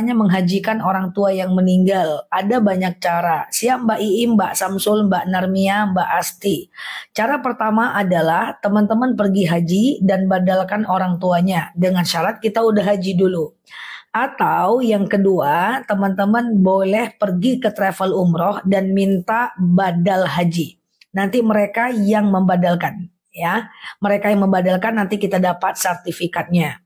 Hanya menghajikan orang tua yang meninggal? Ada banyak cara. Siap Mbak Iim, Mbak Samsul, Mbak Narmia, Mbak Asti. Cara pertama adalah teman-teman pergi haji dan badalkan orang tuanya dengan syarat kita udah haji dulu. Atau yang kedua, teman-teman boleh pergi ke travel umroh dan minta badal haji. Nanti mereka yang membadalkan ya. Mereka yang membadalkan nanti kita dapat sertifikatnya.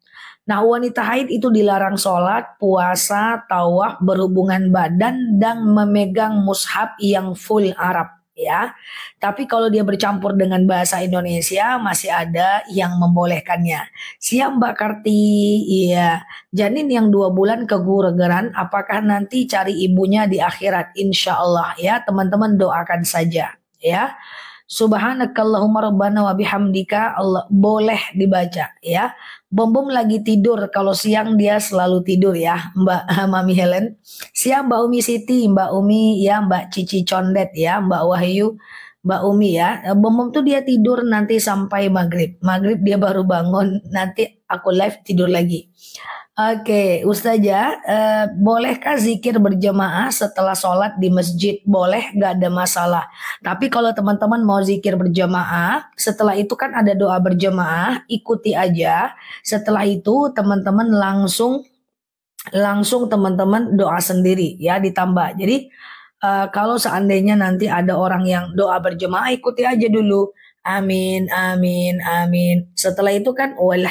Nah wanita haid itu dilarang sholat, puasa, tawaf, berhubungan badan, dan memegang mushab yang full Arab ya. Tapi kalau dia bercampur dengan bahasa Indonesia masih ada yang membolehkannya. Siap Mbak Karti, iya. Janin yang dua bulan keguregeran, apakah nanti cari ibunya di akhirat? Insya Allah ya teman-teman doakan saja ya. Subhanakallahumma rabbana wa bihamdika Allah boleh dibaca ya. Bom lagi tidur kalau siang dia selalu tidur ya Mbak Mami Helen. Siang Mbak Umi Siti, Mbak Umi ya Mbak Cici Condet ya Mbak Wahyu. Mbak Umi ya, Bom tuh dia tidur nanti sampai maghrib. Maghrib dia baru bangun, nanti aku live tidur lagi. Oke, Ustazah, eh, bolehkah zikir berjemaah setelah sholat di masjid? Boleh, gak ada masalah. Tapi kalau teman-teman mau zikir berjemaah, setelah itu kan ada doa berjemaah, ikuti aja. Setelah itu teman-teman langsung langsung teman-teman doa sendiri ya ditambah. Jadi eh, kalau seandainya nanti ada orang yang doa berjemaah, ikuti aja dulu Amin, amin, amin. Setelah itu kan alamin.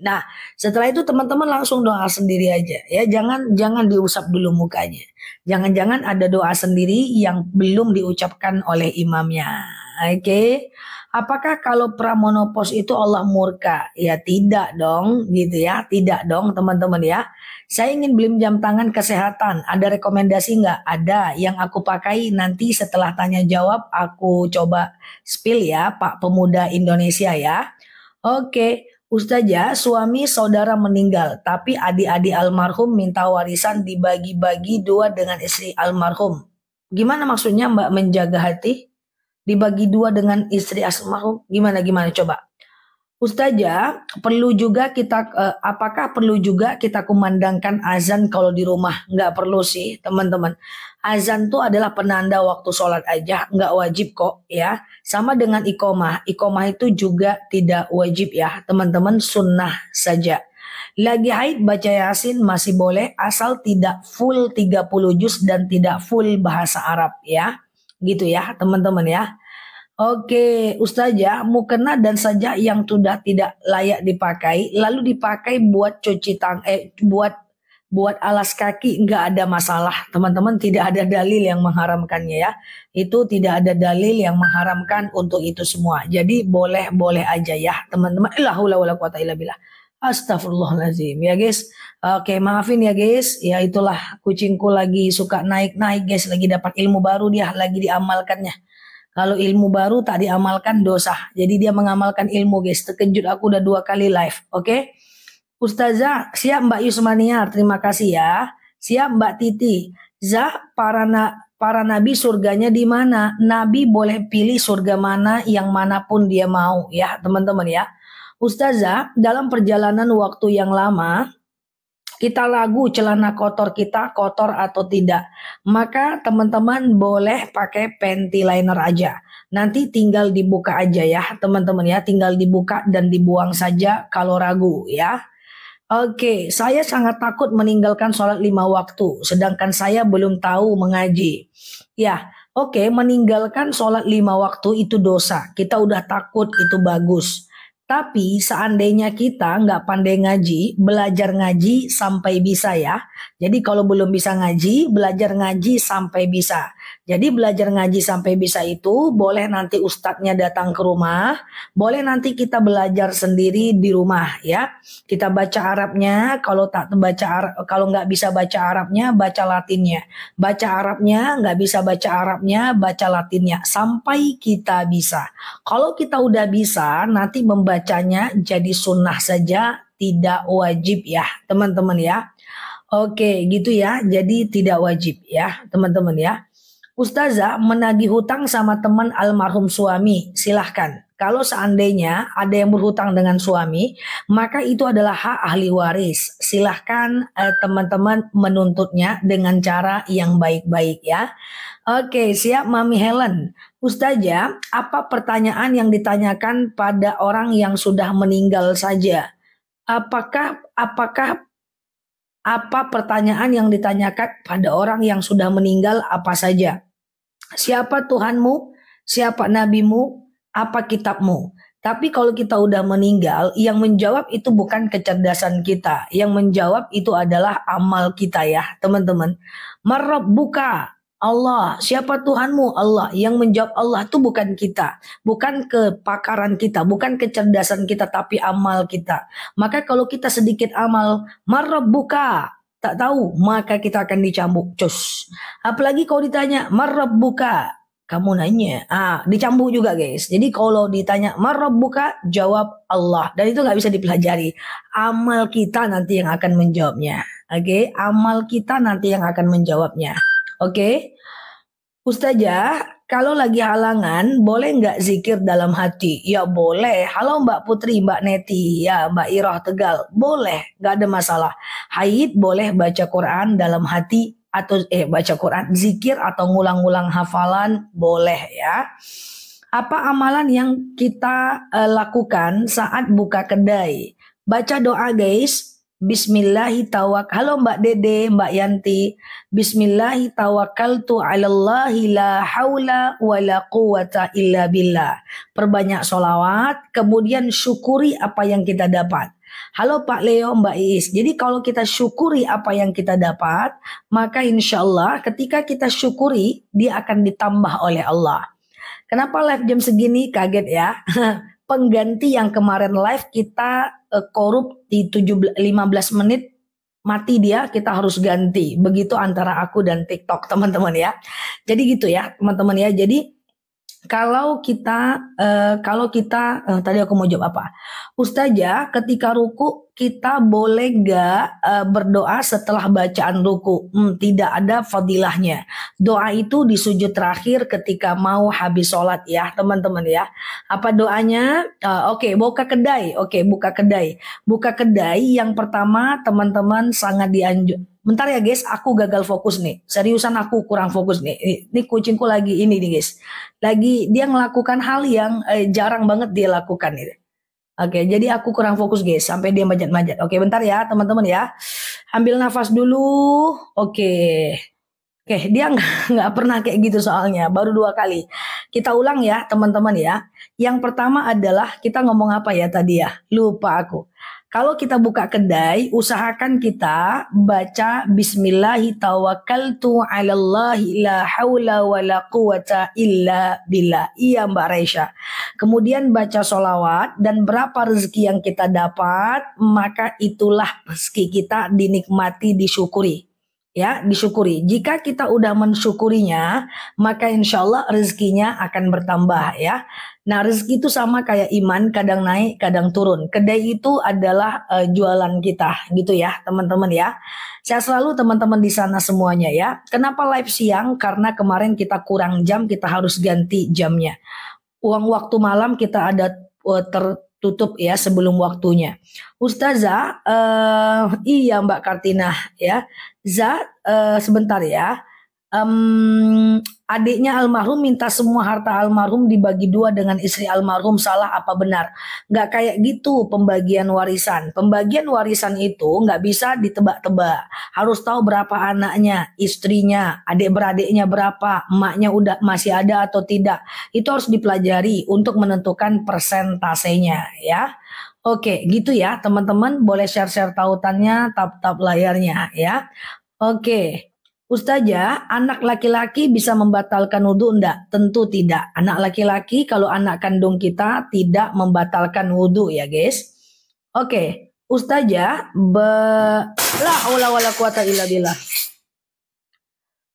Nah, setelah itu teman-teman langsung doa sendiri aja ya. Jangan jangan diusap dulu mukanya. Jangan-jangan ada doa sendiri yang belum diucapkan oleh imamnya. Oke. Okay? Apakah kalau Pramono Pos itu Allah murka? Ya tidak dong, gitu ya. Tidak dong, teman-teman ya. Saya ingin beli jam tangan kesehatan. Ada rekomendasi nggak? Ada. Yang aku pakai nanti setelah tanya jawab aku coba spill ya, Pak Pemuda Indonesia ya. Oke, Ustazah, suami saudara meninggal, tapi adik-adik almarhum minta warisan dibagi-bagi dua dengan istri almarhum. Gimana maksudnya Mbak menjaga hati? dibagi dua dengan istri asma gimana gimana coba Ustazah perlu juga kita eh, apakah perlu juga kita kumandangkan azan kalau di rumah nggak perlu sih teman-teman azan tuh adalah penanda waktu sholat aja nggak wajib kok ya sama dengan ikomah ikomah itu juga tidak wajib ya teman-teman sunnah saja lagi haid baca yasin masih boleh asal tidak full 30 juz dan tidak full bahasa Arab ya gitu ya teman-teman ya. Oke, ustazah, mukena dan saja yang sudah tidak layak dipakai lalu dipakai buat cuci tang eh buat buat alas kaki nggak ada masalah. Teman-teman tidak ada dalil yang mengharamkannya ya. Itu tidak ada dalil yang mengharamkan untuk itu semua. Jadi boleh-boleh aja ya, teman-teman. La haula Astagfirullahaladzim ya guys. Oke maafin ya guys. Ya itulah kucingku lagi suka naik-naik guys. Lagi dapat ilmu baru dia lagi diamalkannya. Kalau ilmu baru tak diamalkan dosa. Jadi dia mengamalkan ilmu guys. Terkejut aku udah dua kali live. Oke. Ustazah siap Mbak Yusmania. Terima kasih ya. Siap Mbak Titi. Zah para na para nabi surganya di mana? Nabi boleh pilih surga mana yang manapun dia mau ya teman-teman ya. Ustazah, dalam perjalanan waktu yang lama, kita lagu celana kotor kita kotor atau tidak. Maka teman-teman boleh pakai panty liner aja. Nanti tinggal dibuka aja ya teman-teman ya. Tinggal dibuka dan dibuang saja kalau ragu ya. Oke, saya sangat takut meninggalkan sholat lima waktu. Sedangkan saya belum tahu mengaji. Ya, oke meninggalkan sholat lima waktu itu dosa. Kita udah takut itu bagus. Tapi seandainya kita nggak pandai ngaji, belajar ngaji sampai bisa ya. Jadi kalau belum bisa ngaji, belajar ngaji sampai bisa. Jadi belajar ngaji sampai bisa itu boleh nanti ustadznya datang ke rumah, boleh nanti kita belajar sendiri di rumah ya. Kita baca Arabnya, kalau tak baca kalau nggak bisa baca Arabnya, baca Latinnya. Baca Arabnya, nggak bisa baca Arabnya, baca Latinnya sampai kita bisa. Kalau kita udah bisa, nanti membaca bacanya jadi sunnah saja, tidak wajib ya, teman-teman ya. Oke, gitu ya. Jadi tidak wajib ya, teman-teman ya. Ustazah menagih hutang sama teman almarhum suami, silahkan. Kalau seandainya ada yang berhutang dengan suami, maka itu adalah hak ahli waris. Silahkan eh, teman-teman eh, menuntutnya dengan cara yang baik-baik ya. Oke, siap Mami Helen. Ustazah, apa pertanyaan yang ditanyakan pada orang yang sudah meninggal saja? Apakah apakah apa pertanyaan yang ditanyakan pada orang yang sudah meninggal apa saja? Siapa Tuhanmu? Siapa nabimu? Apa kitabmu? Tapi kalau kita udah meninggal, yang menjawab itu bukan kecerdasan kita. Yang menjawab itu adalah amal kita ya, teman-teman. Marab buka, Allah. Siapa Tuhanmu? Allah. Yang menjawab Allah itu bukan kita. Bukan kepakaran kita. Bukan kecerdasan kita. Tapi amal kita. Maka kalau kita sedikit amal. marah buka. Tak tahu. Maka kita akan dicambuk. Cus. Apalagi kalau ditanya. marah buka. Kamu nanya. Ah, dicambuk juga guys. Jadi kalau ditanya. marah buka. Jawab Allah. Dan itu nggak bisa dipelajari. Amal kita nanti yang akan menjawabnya. Oke. Okay? Amal kita nanti yang akan menjawabnya. Oke. Okay? Ustazah, kalau lagi halangan, boleh nggak zikir dalam hati? Ya boleh. Halo Mbak Putri, Mbak Neti, ya Mbak Iroh Tegal. Boleh, nggak ada masalah. Haid boleh baca Quran dalam hati atau eh baca Quran, zikir atau ngulang-ngulang hafalan boleh ya. Apa amalan yang kita uh, lakukan saat buka kedai? Baca doa guys, Bismillahi tawak. Halo Mbak Dede, Mbak Yanti. Bismillahi tawakkaltu 'alallahi la haula wala quwata illa billah. Perbanyak solawat, kemudian syukuri apa yang kita dapat. Halo Pak Leo, Mbak Iis. Jadi kalau kita syukuri apa yang kita dapat, maka insya Allah ketika kita syukuri, dia akan ditambah oleh Allah. Kenapa live jam segini? Kaget ya. Pengganti yang kemarin live kita Eh, korup di 17, 15 menit mati dia kita harus ganti begitu antara aku dan TikTok teman-teman ya jadi gitu ya teman-teman ya jadi kalau kita uh, kalau kita uh, tadi aku mau jawab apa ustazah ketika ruku kita boleh gak uh, eh, berdoa setelah bacaan ruku hmm, tidak ada fadilahnya doa itu di sujud terakhir ketika mau habis sholat ya teman-teman ya apa doanya uh, oke okay, buka kedai oke okay, buka kedai buka kedai yang pertama teman-teman sangat dianjur bentar ya guys, aku gagal fokus nih. Seriusan aku kurang fokus nih. Ini, kucingku lagi ini nih guys. Lagi dia melakukan hal yang eh, jarang banget dia lakukan gitu. Oke, jadi aku kurang fokus guys sampai dia manjat-manjat. Oke, bentar ya teman-teman ya. Ambil nafas dulu. Oke. Oke, dia nggak pernah kayak gitu soalnya. Baru dua kali. Kita ulang ya teman-teman ya. Yang pertama adalah kita ngomong apa ya tadi ya? Lupa aku. Kalau kita buka kedai, usahakan kita baca Bismillahirrahmanirrahim. la haula quwata illa billah. Iya Mbak Raisya. Kemudian baca solawat dan berapa rezeki yang kita dapat, maka itulah rezeki kita dinikmati, disyukuri ya disyukuri. Jika kita udah mensyukurinya, maka insya Allah rezekinya akan bertambah ya. Nah rezeki itu sama kayak iman, kadang naik, kadang turun. Kedai itu adalah uh, jualan kita gitu ya teman-teman ya. Saya selalu teman-teman di sana semuanya ya. Kenapa live siang? Karena kemarin kita kurang jam, kita harus ganti jamnya. Uang waktu malam kita ada eh, ter tutup ya sebelum waktunya. Ustazah, uh, iya Mbak Kartina ya. Za, uh, eh, sebentar ya um, adiknya almarhum minta semua harta almarhum dibagi dua dengan istri almarhum salah apa benar Gak kayak gitu pembagian warisan pembagian warisan itu nggak bisa ditebak-tebak harus tahu berapa anaknya istrinya adik beradiknya berapa emaknya udah masih ada atau tidak itu harus dipelajari untuk menentukan persentasenya ya Oke, gitu ya teman-teman. Boleh share-share tautannya, tap-tap layarnya ya. Oke. Ustazah, anak laki-laki bisa membatalkan wudhu enggak? Tentu tidak. Anak laki-laki kalau anak kandung kita tidak membatalkan wudhu ya guys. Oke, okay. Ustazah, be... la haula wala quwata illa billah.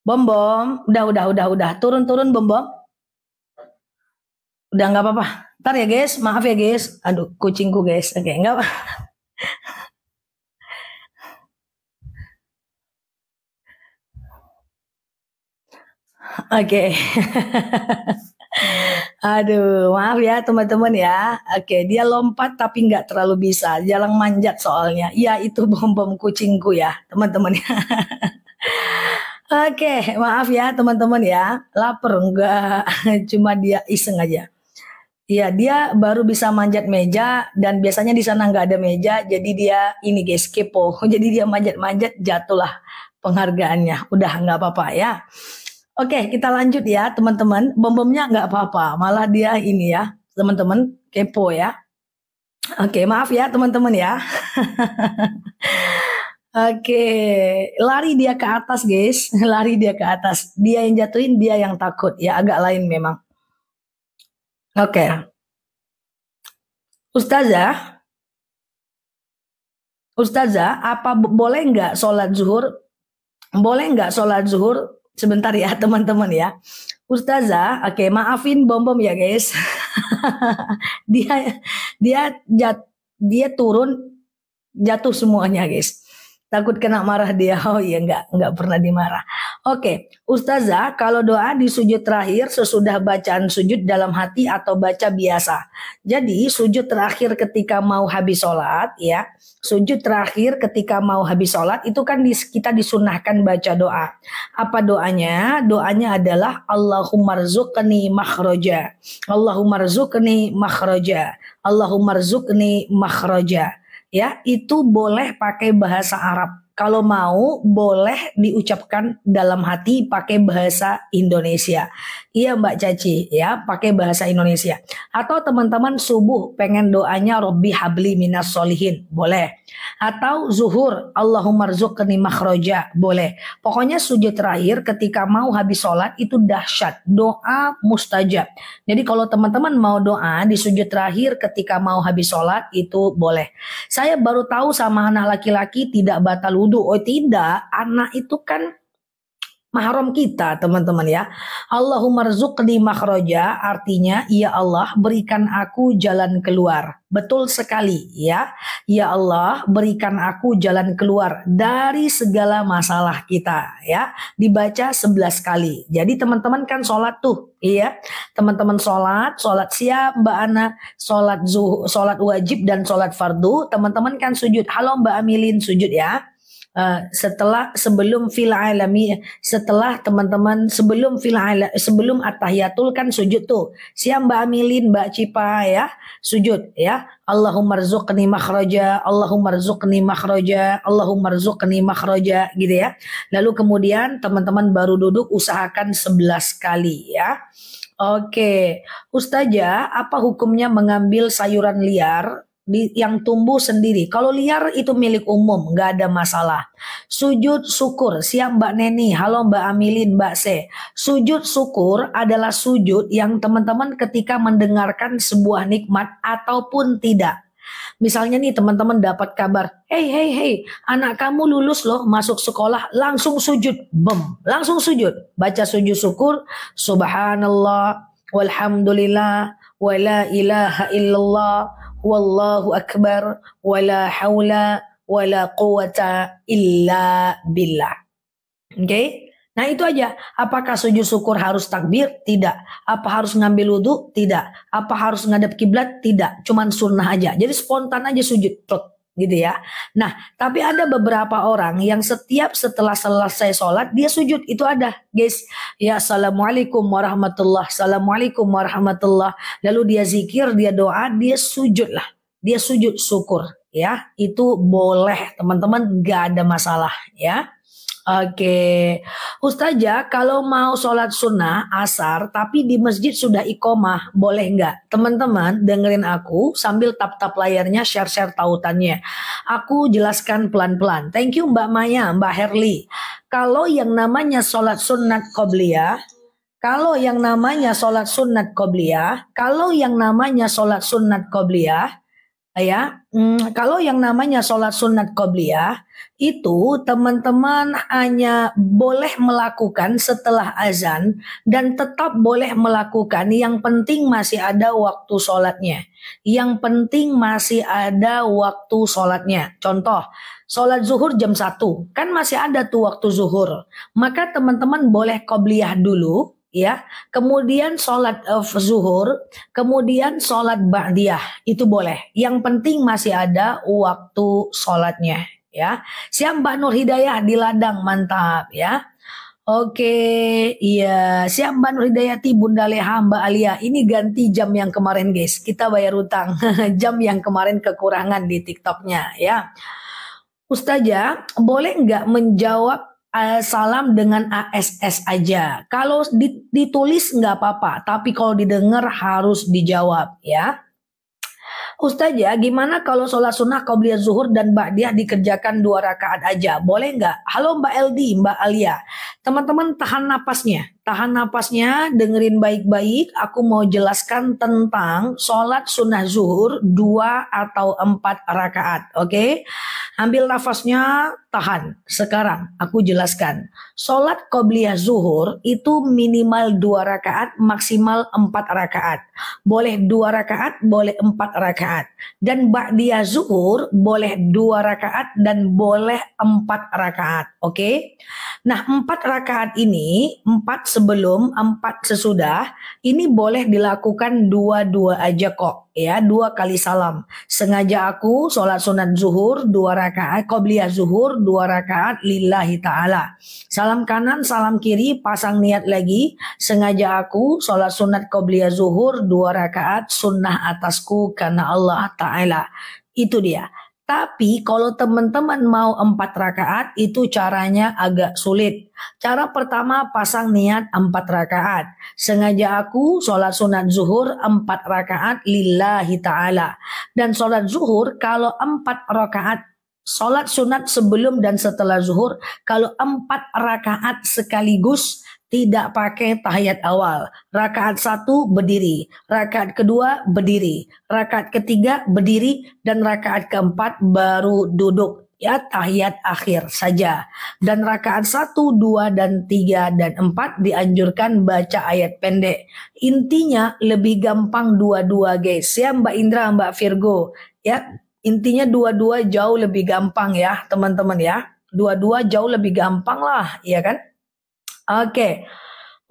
Bom bom, udah udah udah udah, turun turun bom bom. Udah nggak apa-apa. Ntar ya guys, maaf ya guys. Aduh, kucingku guys. Oke, okay, nggak apa. Oke. Okay. Aduh, maaf ya teman-teman ya. Oke, dia lompat tapi nggak terlalu bisa. Jalan manjat soalnya. Ya itu bom-bom kucingku ya, teman-teman ya. Oke, maaf ya teman-teman ya. Lapar enggak, cuma dia iseng aja. Iya, dia baru bisa manjat meja dan biasanya di sana nggak ada meja, jadi dia ini guys kepo. Jadi dia manjat-manjat jatuhlah penghargaannya. Udah nggak apa-apa ya. Oke, kita lanjut ya, teman-teman. Bom-bomnya nggak apa-apa, malah dia ini ya, teman-teman, kepo ya. Oke, maaf ya, teman-teman ya. Oke, lari dia ke atas, guys. Lari dia ke atas. Dia yang jatuhin, dia yang takut. Ya, agak lain memang. Oke. Ustazah, Ustazah, apa boleh nggak sholat zuhur? Boleh nggak sholat zuhur sebentar ya teman-teman ya. Ustazah, oke okay, maafin bom bom ya guys. dia dia jat, dia turun jatuh semuanya guys. Takut kena marah dia. Oh iya nggak nggak pernah dimarah. Oke, Ustazah, kalau doa di sujud terakhir sesudah bacaan sujud dalam hati atau baca biasa. Jadi sujud terakhir ketika mau habis sholat, ya, sujud terakhir ketika mau habis sholat itu kan kita disunahkan baca doa. Apa doanya? Doanya adalah Allahumma rzuqni makhroja, Allahumma rzuqni makhroja, Allahumma rzuqni makhroja. Ya, itu boleh pakai bahasa Arab kalau mau boleh diucapkan dalam hati pakai bahasa Indonesia. Iya Mbak Caci ya pakai bahasa Indonesia. Atau teman-teman subuh pengen doanya Robbi Habli Minas Solihin boleh. Atau zuhur Allahumma rzuqni makhroja boleh. Pokoknya sujud terakhir ketika mau habis sholat itu dahsyat. Doa mustajab. Jadi kalau teman-teman mau doa di sujud terakhir ketika mau habis sholat itu boleh. Saya baru tahu sama anak laki-laki tidak batal wudhu. Oh tidak anak itu kan mahram kita teman-teman ya. Allahumma rzuqni makhraja artinya ya Allah berikan aku jalan keluar. Betul sekali ya. Ya Allah berikan aku jalan keluar dari segala masalah kita ya. Dibaca 11 kali. Jadi teman-teman kan sholat tuh iya. Teman-teman sholat, sholat siap Mbak Ana, sholat zuh, sholat wajib dan sholat fardu. Teman-teman kan sujud. Halo Mbak Amilin sujud ya. Eh, setelah sebelum fil alami setelah teman-teman sebelum fil ala, sebelum atahiyatul kan sujud tuh. siang Mbak Amilin, Mbak Cipa ya, sujud ya. Allahumma rzuqni makhraja, Allahumma rzuqni makhraja, Allahumma rzuqni makhraja gitu ya. Lalu kemudian teman-teman baru duduk usahakan sebelas kali ya. Oke, Ustazah, apa hukumnya mengambil sayuran liar yang tumbuh sendiri. Kalau liar itu milik umum, nggak ada masalah. Sujud syukur, Siap, Mbak Neni, halo Mbak Amilin, Mbak Se. Sujud syukur adalah sujud yang teman-teman ketika mendengarkan sebuah nikmat ataupun tidak. Misalnya nih teman-teman dapat kabar, hey hey hey, anak kamu lulus loh, masuk sekolah, langsung sujud, bem, langsung sujud, baca sujud syukur, subhanallah, walhamdulillah, wala ilaha illallah, wallahu akbar wala haula wala quwata illa billah. Oke? Okay? Nah itu aja. Apakah sujud syukur harus takbir? Tidak. Apa harus ngambil wudhu? Tidak. Apa harus ngadap kiblat? Tidak. Cuman sunnah aja. Jadi spontan aja sujud. Tot gitu ya. Nah, tapi ada beberapa orang yang setiap setelah selesai sholat dia sujud itu ada, guys. Ya, assalamualaikum warahmatullah, assalamualaikum warahmatullah. Lalu dia zikir, dia doa, dia sujud lah, dia sujud syukur, ya. Itu boleh teman-teman, gak ada masalah, ya. Oke, Ustazah kalau mau sholat sunnah asar tapi di masjid sudah ikomah boleh nggak? Teman-teman dengerin aku sambil tap-tap layarnya share-share tautannya. Aku jelaskan pelan-pelan. Thank you Mbak Maya, Mbak Herli. Kalau yang namanya sholat sunnat qobliyah, kalau yang namanya sholat sunnat qobliyah, kalau yang namanya sholat sunnat qobliyah, ya hmm, kalau yang namanya sholat sunat qobliyah itu teman-teman hanya boleh melakukan setelah azan dan tetap boleh melakukan yang penting masih ada waktu sholatnya yang penting masih ada waktu sholatnya contoh sholat zuhur jam 1 kan masih ada tuh waktu zuhur maka teman-teman boleh qobliyah dulu ya kemudian sholat uh, zuhur kemudian sholat ba'diyah itu boleh yang penting masih ada waktu sholatnya ya siap Mbak Nur Hidayah di ladang mantap ya Oke, iya. Siap Mbak Nur Hidayati, Bunda Leha, Mbak Alia. Ini ganti jam yang kemarin guys. Kita bayar utang. jam yang kemarin kekurangan di TikToknya ya. Ustazah, boleh nggak menjawab uh, salam dengan ASS aja. Kalau ditulis nggak apa-apa, tapi kalau didengar harus dijawab ya. Ustazah, gimana kalau sholat sunnah kau qobliyah zuhur dan dia dikerjakan dua rakaat aja? Boleh nggak? Halo Mbak Eldi, Mbak Alia. Teman-teman tahan napasnya. Tahan napasnya, dengerin baik-baik. Aku mau jelaskan tentang sholat sunnah zuhur dua atau empat rakaat. Oke? Okay? Ambil nafasnya, tahan. Sekarang aku jelaskan. salat qobliyah zuhur itu minimal dua rakaat, maksimal empat rakaat. Boleh dua rakaat, boleh empat rakaat. Dan ba'diyah zuhur boleh dua rakaat dan boleh empat rakaat. Oke? Okay? Nah empat rakaat ini, empat sebelum, empat sesudah, ini boleh dilakukan dua-dua aja kok ya dua kali salam. Sengaja aku sholat sunat zuhur dua rakaat, qobliyah zuhur dua rakaat lillahi ta'ala. Salam kanan, salam kiri, pasang niat lagi. Sengaja aku sholat sunat qobliyah zuhur dua rakaat sunnah atasku karena Allah ta'ala. Itu dia. Tapi kalau teman-teman mau empat rakaat itu caranya agak sulit. Cara pertama pasang niat empat rakaat. Sengaja aku sholat sunat zuhur empat rakaat lillahi ta'ala. Dan sholat zuhur kalau empat rakaat Sholat sunat sebelum dan setelah zuhur, kalau empat rakaat sekaligus tidak pakai tahiyat awal. Rakaat satu berdiri, rakaat kedua berdiri, rakaat ketiga berdiri, dan rakaat keempat baru duduk. Ya tahiyat akhir saja. Dan rakaat satu, dua, dan tiga, dan empat dianjurkan baca ayat pendek. Intinya lebih gampang dua-dua guys. Ya Mbak Indra, Mbak Virgo. Ya intinya dua-dua jauh lebih gampang ya teman-teman ya. Dua-dua jauh lebih gampang lah ya kan. Okay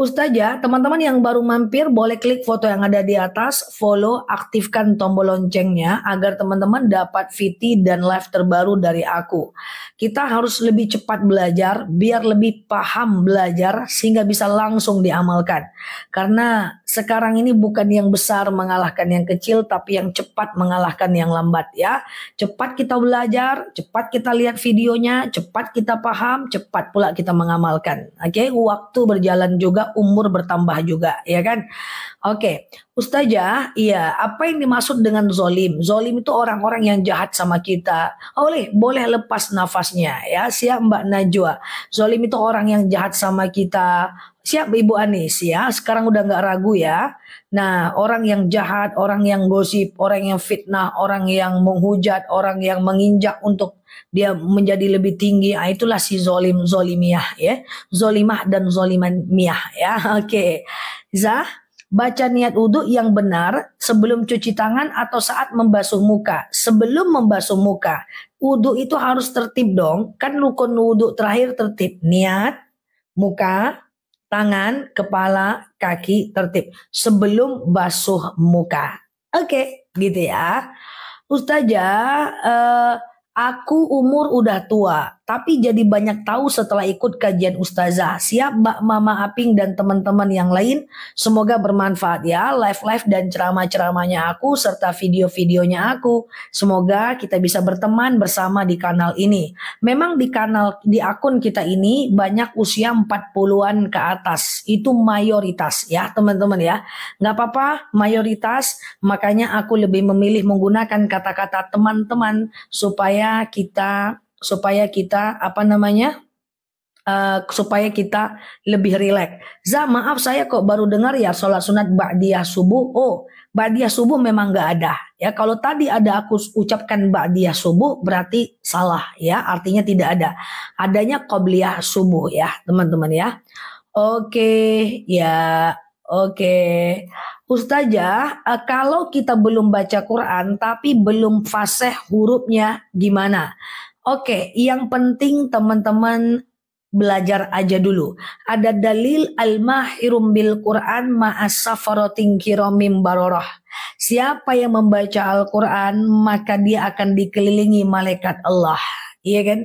Ustazah, teman-teman yang baru mampir boleh klik foto yang ada di atas, follow, aktifkan tombol loncengnya agar teman-teman dapat VT dan live terbaru dari aku. Kita harus lebih cepat belajar, biar lebih paham belajar sehingga bisa langsung diamalkan. Karena sekarang ini bukan yang besar mengalahkan yang kecil, tapi yang cepat mengalahkan yang lambat ya. Cepat kita belajar, cepat kita lihat videonya, cepat kita paham, cepat pula kita mengamalkan. Oke, okay? waktu berjalan juga umur bertambah juga, ya kan? Oke, Ustazah, iya, apa yang dimaksud dengan zolim? Zolim itu orang-orang yang jahat sama kita. Oleh, boleh lepas nafasnya ya, siap Mbak Najwa. Zolim itu orang yang jahat sama kita, Siap Ibu Anis ya, sekarang udah nggak ragu ya. Nah, orang yang jahat, orang yang gosip, orang yang fitnah, orang yang menghujat, orang yang menginjak untuk dia menjadi lebih tinggi, nah, itulah si zolim zolimiah ya, zolimah dan zolimiah ya. Oke, okay. Zah, baca niat wudhu yang benar sebelum cuci tangan atau saat membasuh muka. Sebelum membasuh muka, wudhu itu harus tertib dong. Kan rukun wudhu terakhir tertib. Niat, muka, tangan, kepala, kaki tertib sebelum basuh muka. Oke, okay, gitu ya. Ustazah, eh, Aku umur udah tua, tapi jadi banyak tahu setelah ikut kajian ustazah. Siap Mbak Mama Aping dan teman-teman yang lain. Semoga bermanfaat ya live-live dan ceramah-ceramahnya aku serta video-videonya aku. Semoga kita bisa berteman bersama di kanal ini. Memang di kanal di akun kita ini banyak usia 40-an ke atas. Itu mayoritas ya teman-teman ya. Nggak apa-apa mayoritas, makanya aku lebih memilih menggunakan kata-kata teman-teman supaya kita supaya kita apa namanya uh, supaya kita lebih rileks. Za maaf saya kok baru dengar ya sholat sunat ba'diyah subuh. Oh ba'diyah subuh memang nggak ada ya. Kalau tadi ada aku ucapkan ba'diyah subuh berarti salah ya. Artinya tidak ada. Adanya kobliyah subuh ya teman-teman ya. Oke ya Oke. Ustazah, eh, kalau kita belum baca Quran tapi belum fasih hurufnya gimana? Oke, yang penting teman-teman belajar aja dulu. Ada dalil al-mahirum bil Quran ma'asafarotin kiromim baroroh. Siapa yang membaca Al-Quran maka dia akan dikelilingi malaikat Allah. Iya kan?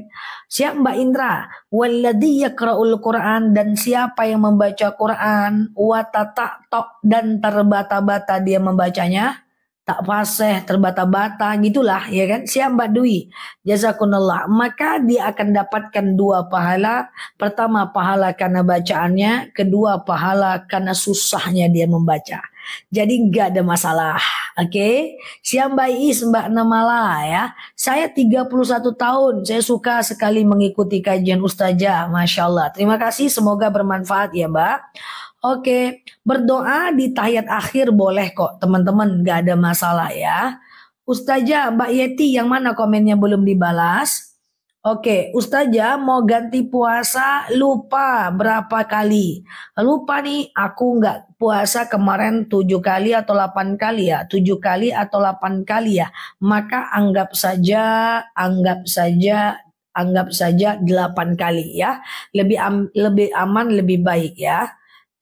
Siap Mbak Indra, walladhi yaqra'ul Qur'an dan siapa yang membaca Qur'an watata tok dan terbata-bata dia membacanya? tak fasih, terbata-bata gitulah Iya kan. Siap Mbak Dwi, jazakunallah. Maka dia akan dapatkan dua pahala. Pertama pahala karena bacaannya, kedua pahala karena susahnya dia membaca. Jadi nggak ada masalah. Oke. Okay? Siam Is Mbak Namala ya. Saya 31 tahun. Saya suka sekali mengikuti kajian Ustazah. Masya Allah. Terima kasih. Semoga bermanfaat ya Mbak. Oke. Okay. Berdoa di tahiyat akhir boleh kok teman-teman. Nggak ada masalah ya. Ustazah Mbak Yeti yang mana komennya belum dibalas? Oke, Ustazah mau ganti puasa lupa berapa kali. Lupa nih, aku nggak puasa kemarin tujuh kali atau delapan kali ya. Tujuh kali atau delapan kali ya. Maka anggap saja, anggap saja anggap saja delapan kali ya. Lebih am, lebih aman, lebih baik ya.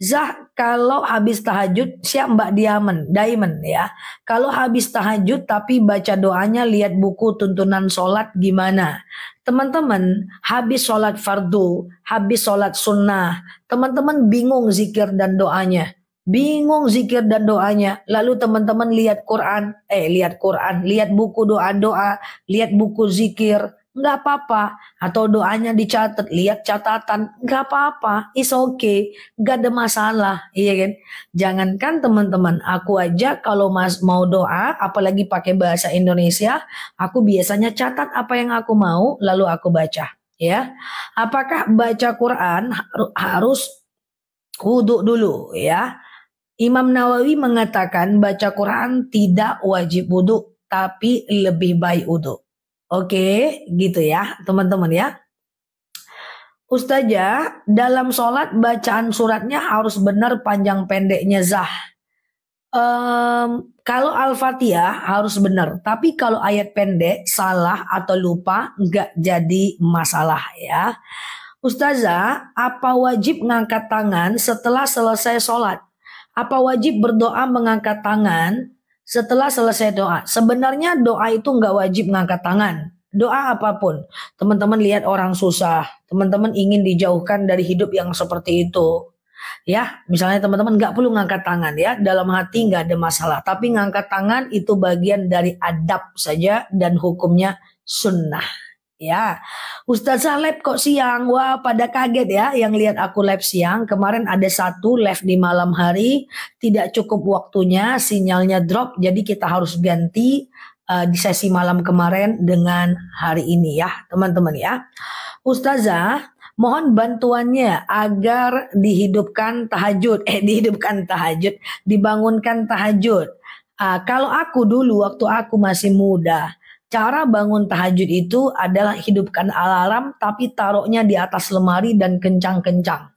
Zah kalau habis tahajud siap Mbak Diamond, Diamond ya. Kalau habis tahajud tapi baca doanya lihat buku tuntunan sholat gimana. Teman-teman habis sholat fardu, habis sholat sunnah. Teman-teman bingung zikir dan doanya. Bingung zikir dan doanya. Lalu teman-teman lihat Quran, eh lihat Quran, lihat buku doa-doa, lihat buku zikir nggak apa-apa. Atau doanya dicatat, lihat catatan, nggak apa-apa, is okay, nggak ada masalah, iya kan? Jangankan teman-teman, aku aja kalau mas mau doa, apalagi pakai bahasa Indonesia, aku biasanya catat apa yang aku mau, lalu aku baca. Ya, apakah baca Quran harus wudhu dulu ya? Imam Nawawi mengatakan baca Quran tidak wajib wudhu, tapi lebih baik wudhu. Oke, gitu ya, teman-teman ya. Ustazah, dalam sholat bacaan suratnya harus benar panjang pendeknya zah. Um, kalau Al-Fatihah harus benar, tapi kalau ayat pendek salah atau lupa nggak jadi masalah ya. Ustazah, apa wajib mengangkat tangan setelah selesai sholat? Apa wajib berdoa mengangkat tangan? setelah selesai doa. Sebenarnya doa itu nggak wajib ngangkat tangan. Doa apapun, teman-teman lihat orang susah, teman-teman ingin dijauhkan dari hidup yang seperti itu, ya misalnya teman-teman nggak perlu ngangkat tangan ya dalam hati nggak ada masalah tapi ngangkat tangan itu bagian dari adab saja dan hukumnya sunnah Ya, Ustadz live kok siang? Wah, pada kaget ya yang lihat aku live siang. Kemarin ada satu live di malam hari, tidak cukup waktunya, sinyalnya drop, jadi kita harus ganti uh, di sesi malam kemarin dengan hari ini ya, teman-teman ya. Ustazah, mohon bantuannya agar dihidupkan tahajud, eh dihidupkan tahajud, dibangunkan tahajud. Uh, kalau aku dulu waktu aku masih muda, Cara bangun tahajud itu adalah hidupkan alarm tapi taruhnya di atas lemari dan kencang-kencang.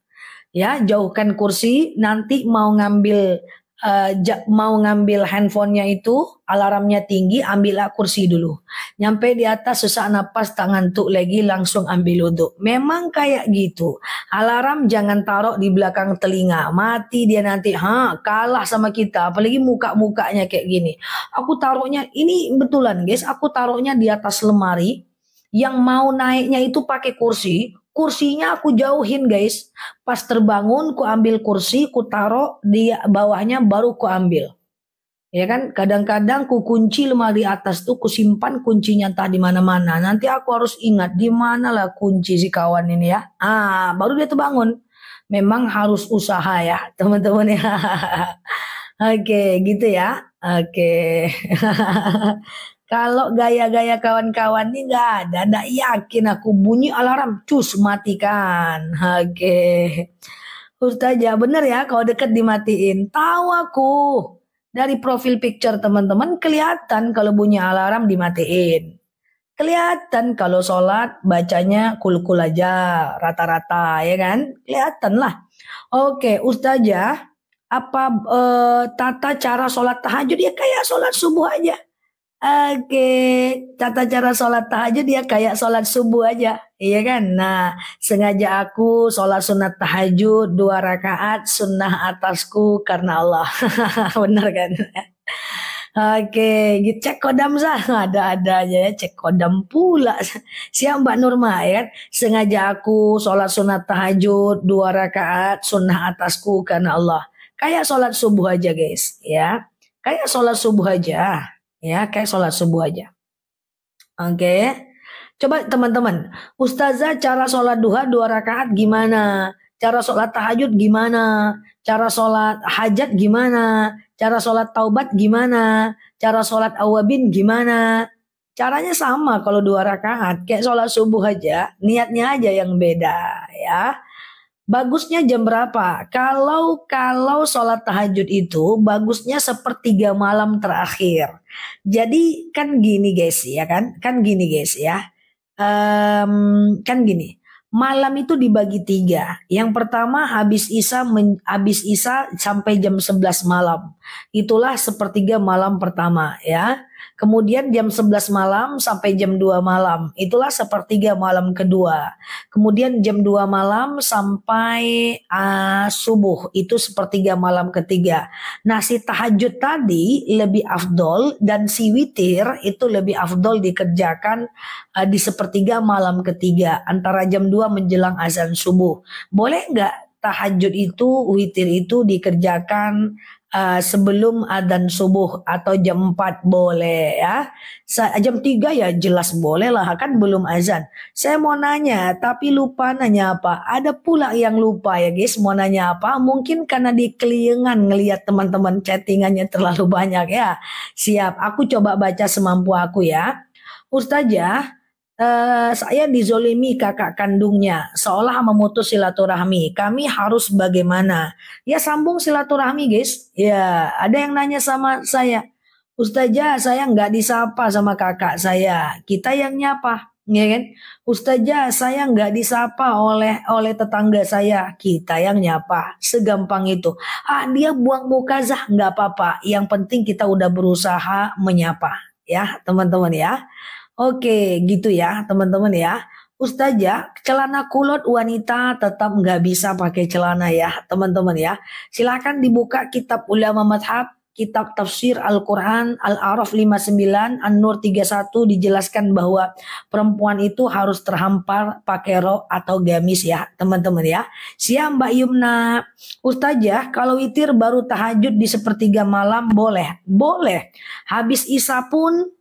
Ya, jauhkan kursi, nanti mau ngambil uh, mau ngambil handphonenya itu alarmnya tinggi ambil kursi dulu nyampe di atas susah nafas tangan tuh lagi langsung ambil wudhu memang kayak gitu alarm jangan taruh di belakang telinga mati dia nanti ha kalah sama kita apalagi muka mukanya kayak gini aku taruhnya ini betulan guys aku taruhnya di atas lemari yang mau naiknya itu pakai kursi kursinya aku jauhin guys. Pas terbangun ku ambil kursi, ku taruh di bawahnya baru ku ambil. Ya kan, kadang-kadang ku kunci lemari atas tuh ku simpan kuncinya entah di mana-mana. Nanti aku harus ingat di mana lah kunci si kawan ini ya. Ah, baru dia terbangun. Memang harus usaha ya, teman-teman ya. Oke, gitu ya. Oke. Kalau gaya-gaya kawan-kawan ini nggak ada, nggak yakin aku bunyi alarm, cus matikan. Oke. Okay. Ustazah, bener ya kalau deket dimatiin. Tahu aku. Dari profil picture teman-teman kelihatan kalau bunyi alarm dimatiin. Kelihatan kalau sholat bacanya kul-kul aja rata-rata ya kan? Kelihatan lah. Oke, Ustazah, apa e, tata cara sholat tahajud ya kayak sholat subuh aja Oke, tata cara sholat tahajud ya kayak sholat subuh aja, iya kan? Nah, sengaja aku sholat sunat tahajud dua rakaat sunnah atasku karena Allah, benar kan? Oke, gitu cek kodam sah ada-ada aja ya cek kodam pula. Siap Mbak Nurma ya kan? Sengaja aku sholat sunat tahajud dua rakaat sunnah atasku karena Allah. Kayak sholat subuh aja guys, ya. Kayak sholat subuh aja. Ya, kayak sholat subuh aja. Oke. Okay. Coba teman-teman, ustazah cara sholat duha dua rakaat gimana? Cara sholat tahajud gimana? Cara sholat hajat gimana? Cara sholat taubat gimana? Cara sholat awabin gimana? Caranya sama kalau dua rakaat, kayak sholat subuh aja, niatnya aja yang beda ya. Bagusnya jam berapa? Kalau kalau sholat tahajud itu bagusnya sepertiga malam terakhir. Jadi kan gini guys ya kan, kan gini guys ya, um, kan gini. Malam itu dibagi tiga. Yang pertama habis isya habis isa sampai jam 11 malam. Itulah sepertiga malam pertama ya. Kemudian jam 11 malam sampai jam 2 malam. Itulah sepertiga malam kedua. Kemudian jam 2 malam sampai uh, subuh. Itu sepertiga malam ketiga. Nah si tahajud tadi lebih afdol dan si witir itu lebih afdol dikerjakan uh, di sepertiga malam ketiga. Antara jam 2 menjelang azan subuh. Boleh nggak tahajud itu, witir itu dikerjakan uh, sebelum adzan subuh atau jam 4 boleh ya. Sa jam 3 ya jelas boleh lah kan belum azan. Saya mau nanya tapi lupa nanya apa. Ada pula yang lupa ya guys mau nanya apa. Mungkin karena di kelingan ngelihat teman-teman chattingannya terlalu banyak ya. Siap, aku coba baca semampu aku ya. Ustazah, Uh, saya dizolimi kakak kandungnya, seolah memutus silaturahmi. Kami harus bagaimana? Ya sambung silaturahmi, guys. Ya, ada yang nanya sama saya, Ustazah, saya nggak disapa sama kakak saya. Kita yang nyapa, ya kan? Ustazah, saya nggak disapa oleh oleh tetangga saya. Kita yang nyapa, segampang itu. Ah, dia buang muka Zah nggak apa-apa. Yang penting kita udah berusaha menyapa, ya teman-teman ya. Oke, gitu ya teman-teman ya. Ustazah, celana kulot wanita tetap nggak bisa pakai celana ya, teman-teman ya. Silahkan dibuka kitab ulama madhab, kitab tafsir Al-Quran, Al-Araf 59, An-Nur 31 dijelaskan bahwa perempuan itu harus terhampar pakai rok atau gamis ya, teman-teman ya. Siap Mbak Yumna. Ustazah, kalau witir baru tahajud di sepertiga malam boleh? Boleh. Habis isa pun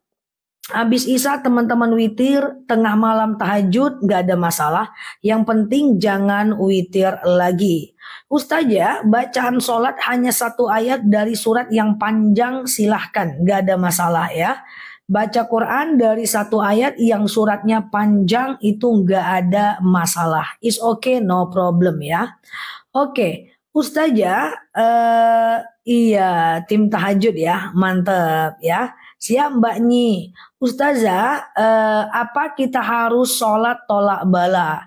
Habis Isa teman-teman witir tengah malam tahajud nggak ada masalah. Yang penting jangan witir lagi. Ustazah ya, bacaan sholat hanya satu ayat dari surat yang panjang silahkan nggak ada masalah ya. Baca Quran dari satu ayat yang suratnya panjang itu nggak ada masalah. Is okay no problem ya. Oke. Okay. Ustazah, ya, eh, uh, iya tim tahajud ya, mantep ya. Siap Mbak Nyi. Ustazah, eh, apa kita harus sholat tolak bala?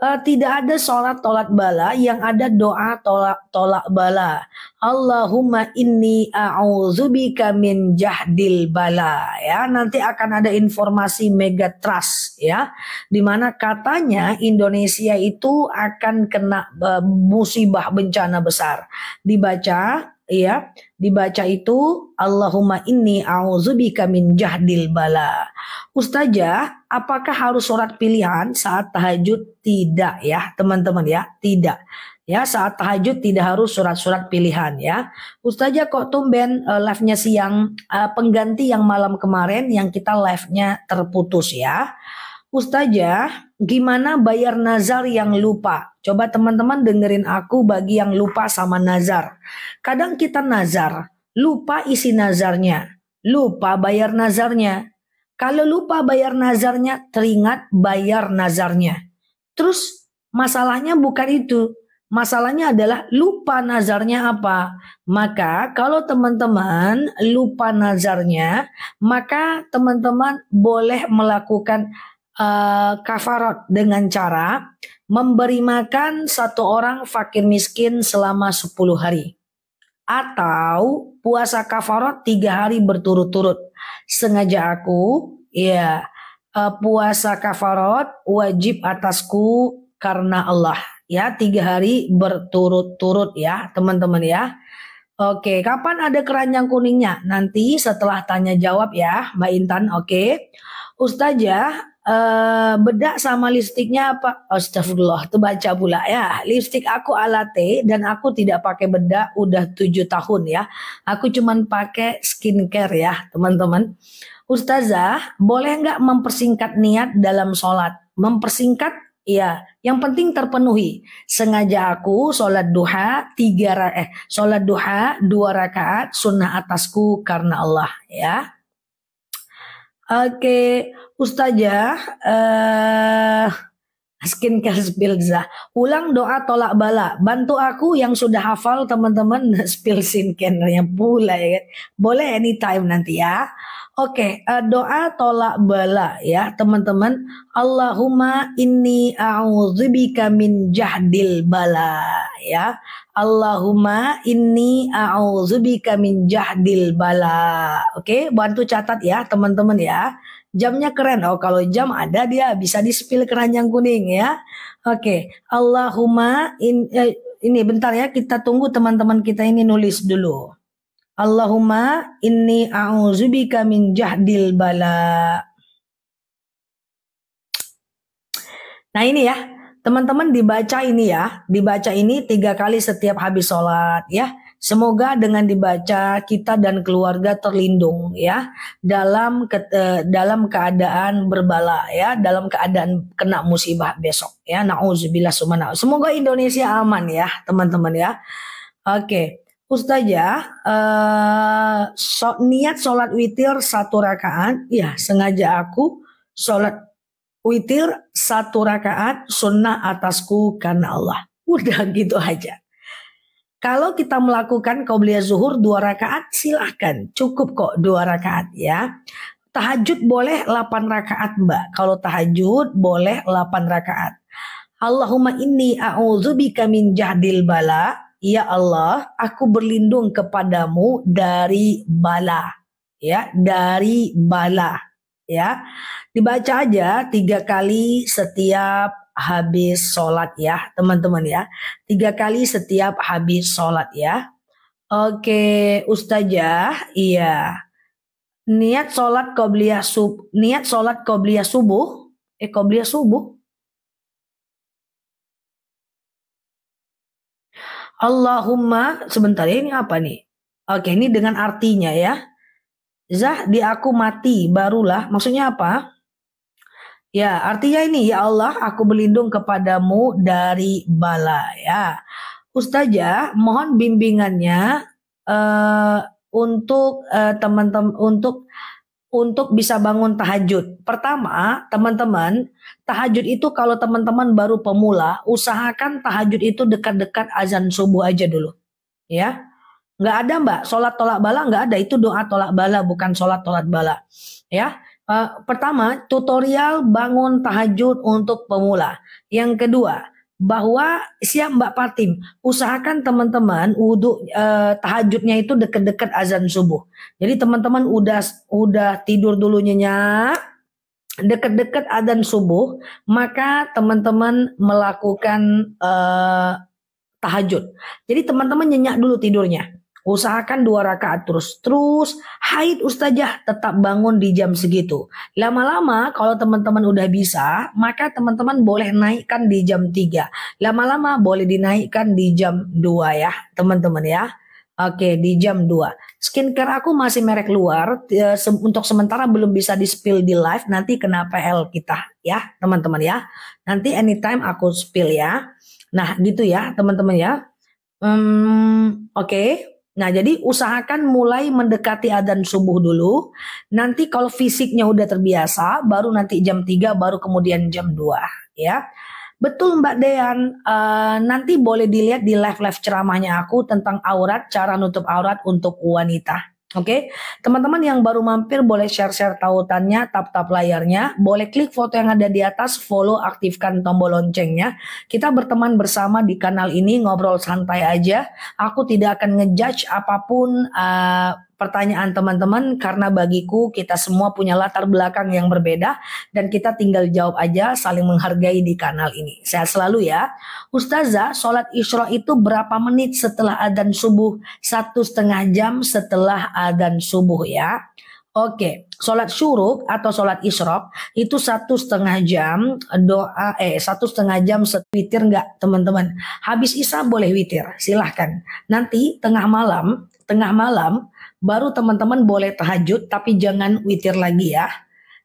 Eh, tidak ada sholat tolak bala yang ada doa tolak tolak bala. Allahumma inni a'udzubika min jahdil bala. Ya, nanti akan ada informasi mega trust ya, dimana katanya Indonesia itu akan kena eh, musibah bencana besar. Dibaca ya dibaca itu Allahumma inni a'udzubika min jahdil bala. Ustazah, apakah harus surat pilihan saat tahajud? Tidak ya, teman-teman ya, tidak. Ya, saat tahajud tidak harus surat-surat pilihan ya. Ustazah kok tumben uh, live-nya siang uh, pengganti yang malam kemarin yang kita live-nya terputus ya. Ustazah, gimana bayar nazar yang lupa? Coba teman-teman dengerin aku bagi yang lupa sama nazar. Kadang kita nazar, lupa isi nazarnya, lupa bayar nazarnya. Kalau lupa bayar nazarnya, teringat bayar nazarnya. Terus masalahnya bukan itu. Masalahnya adalah lupa nazarnya apa. Maka kalau teman-teman lupa nazarnya, maka teman-teman boleh melakukan Eh, kafarot dengan cara memberi makan satu orang fakir miskin selama 10 hari. Atau puasa kafarot tiga hari berturut-turut. Sengaja aku, ya, eh, puasa kafarot wajib atasku karena Allah. Ya, tiga hari berturut-turut ya, teman-teman ya. Oke, kapan ada keranjang kuningnya? Nanti setelah tanya jawab ya, Mbak Intan. Oke, Ustazah, uh, bedak sama lipstiknya apa? Astagfirullah, tuh baca pula ya. Lipstik aku ala dan aku tidak pakai bedak udah tujuh tahun ya. Aku cuman pakai skincare ya, teman-teman. Ustazah, boleh nggak mempersingkat niat dalam sholat? Mempersingkat Iya, yang penting terpenuhi. Sengaja aku sholat duha tiga eh sholat duha dua rakaat sunnah atasku karena Allah ya. Oke, Ustazah eh skincare spilza. Ulang doa tolak bala. Bantu aku yang sudah hafal teman-teman spill skincare-nya pula ya. Boleh anytime nanti ya. Oke, okay, uh, eh, doa tolak bala ya teman-teman. Allahumma inni a'udzubika min jahdil bala ya. Allahumma inni a'udzubika min jahdil bala. Oke, okay, bantu catat ya teman-teman ya. Jamnya keren. Oh, kalau jam ada dia bisa dispil keranjang kuning ya. Oke, okay. Allahumma in, eh, ini bentar ya kita tunggu teman-teman kita ini nulis dulu. Allahumma inni a'udzubika min jahdil bala. Nah ini ya, teman-teman dibaca ini ya, dibaca ini tiga kali setiap habis sholat ya. Semoga dengan dibaca kita dan keluarga terlindung ya dalam ke, eh, dalam keadaan berbala ya dalam keadaan kena musibah besok ya nauzubillah sumana. Semoga Indonesia aman ya teman-teman ya. Oke. Ustazah, eh, so, niat sholat witir satu rakaat, ya sengaja aku sholat witir satu rakaat sunnah atasku karena Allah. Udah gitu aja. Kalau kita melakukan qobliyah zuhur dua rakaat silahkan cukup kok dua rakaat ya. Tahajud boleh 8 rakaat mbak. Kalau tahajud boleh 8 rakaat. Allahumma inni a'udzubika min jahdil bala. Ya Allah, aku berlindung kepadamu dari bala. Ya, dari bala. Ya, dibaca aja tiga kali setiap habis sholat ya teman-teman ya. Tiga kali setiap habis sholat ya. Oke Ustazah iya. Niat sholat qobliyah sub niat sholat qobliyah subuh. Eh qobliyah subuh. Allahumma sebentar ya ini apa nih? Oke ini dengan artinya ya. Zah di aku mati barulah maksudnya apa? Ya, artinya ini, ya Allah, aku berlindung kepadamu dari bala. Ya, Ustazah, mohon bimbingannya uh, untuk uh, eh, teman-teman untuk untuk bisa bangun tahajud. Pertama, teman-teman, tahajud itu kalau teman-teman baru pemula, usahakan tahajud itu dekat-dekat azan subuh aja dulu. Ya, Enggak ada mbak, sholat tolak bala enggak ada itu doa tolak bala bukan sholat tolak bala. Ya, Eh, pertama, tutorial bangun tahajud untuk pemula. Yang kedua, bahwa siap Mbak Patim, usahakan teman-teman wudhu eh, tahajudnya itu dekat-dekat azan subuh. Jadi teman-teman udah udah tidur dulu nyenyak, dekat-dekat azan subuh, maka teman-teman melakukan eh, tahajud. Jadi teman-teman nyenyak dulu tidurnya. Usahakan dua rakaat terus. Terus haid ustazah tetap bangun di jam segitu. Lama-lama kalau teman-teman udah bisa, maka teman-teman boleh naikkan di jam 3. Lama-lama boleh dinaikkan di jam 2 ya, teman-teman ya. Oke, di jam 2. Skincare aku masih merek luar, eh, untuk sementara belum bisa di-spill di live, nanti kena PL kita ya, teman-teman ya. Nanti anytime aku spill ya. Nah, gitu ya, teman-teman ya. Hmm, oke. Okay. Nah, jadi usahakan mulai mendekati adzan subuh dulu. Nanti kalau fisiknya udah terbiasa, baru nanti jam 3, baru kemudian jam 2, ya. Betul Mbak Dean, uh, nanti boleh dilihat di live-live ceramahnya aku tentang aurat, cara nutup aurat untuk wanita. Oke, okay? teman-teman yang baru mampir boleh share-share tautannya, tap-tap layarnya, boleh klik foto yang ada di atas, follow, aktifkan tombol loncengnya. Kita berteman bersama di kanal ini, ngobrol santai aja. Aku tidak akan ngejudge apapun uh, pertanyaan teman-teman karena bagiku kita semua punya latar belakang yang berbeda dan kita tinggal jawab aja saling menghargai di kanal ini. Sehat selalu ya. Ustazah, sholat Isra itu berapa menit setelah adzan subuh? Satu setengah jam setelah adzan subuh ya. Oke, sholat syuruk atau sholat isyrok itu satu setengah jam doa eh satu setengah jam setwitir nggak teman-teman? Habis isya boleh witir, silahkan. Nanti tengah malam, tengah malam baru teman-teman boleh tahajud tapi jangan witir lagi ya.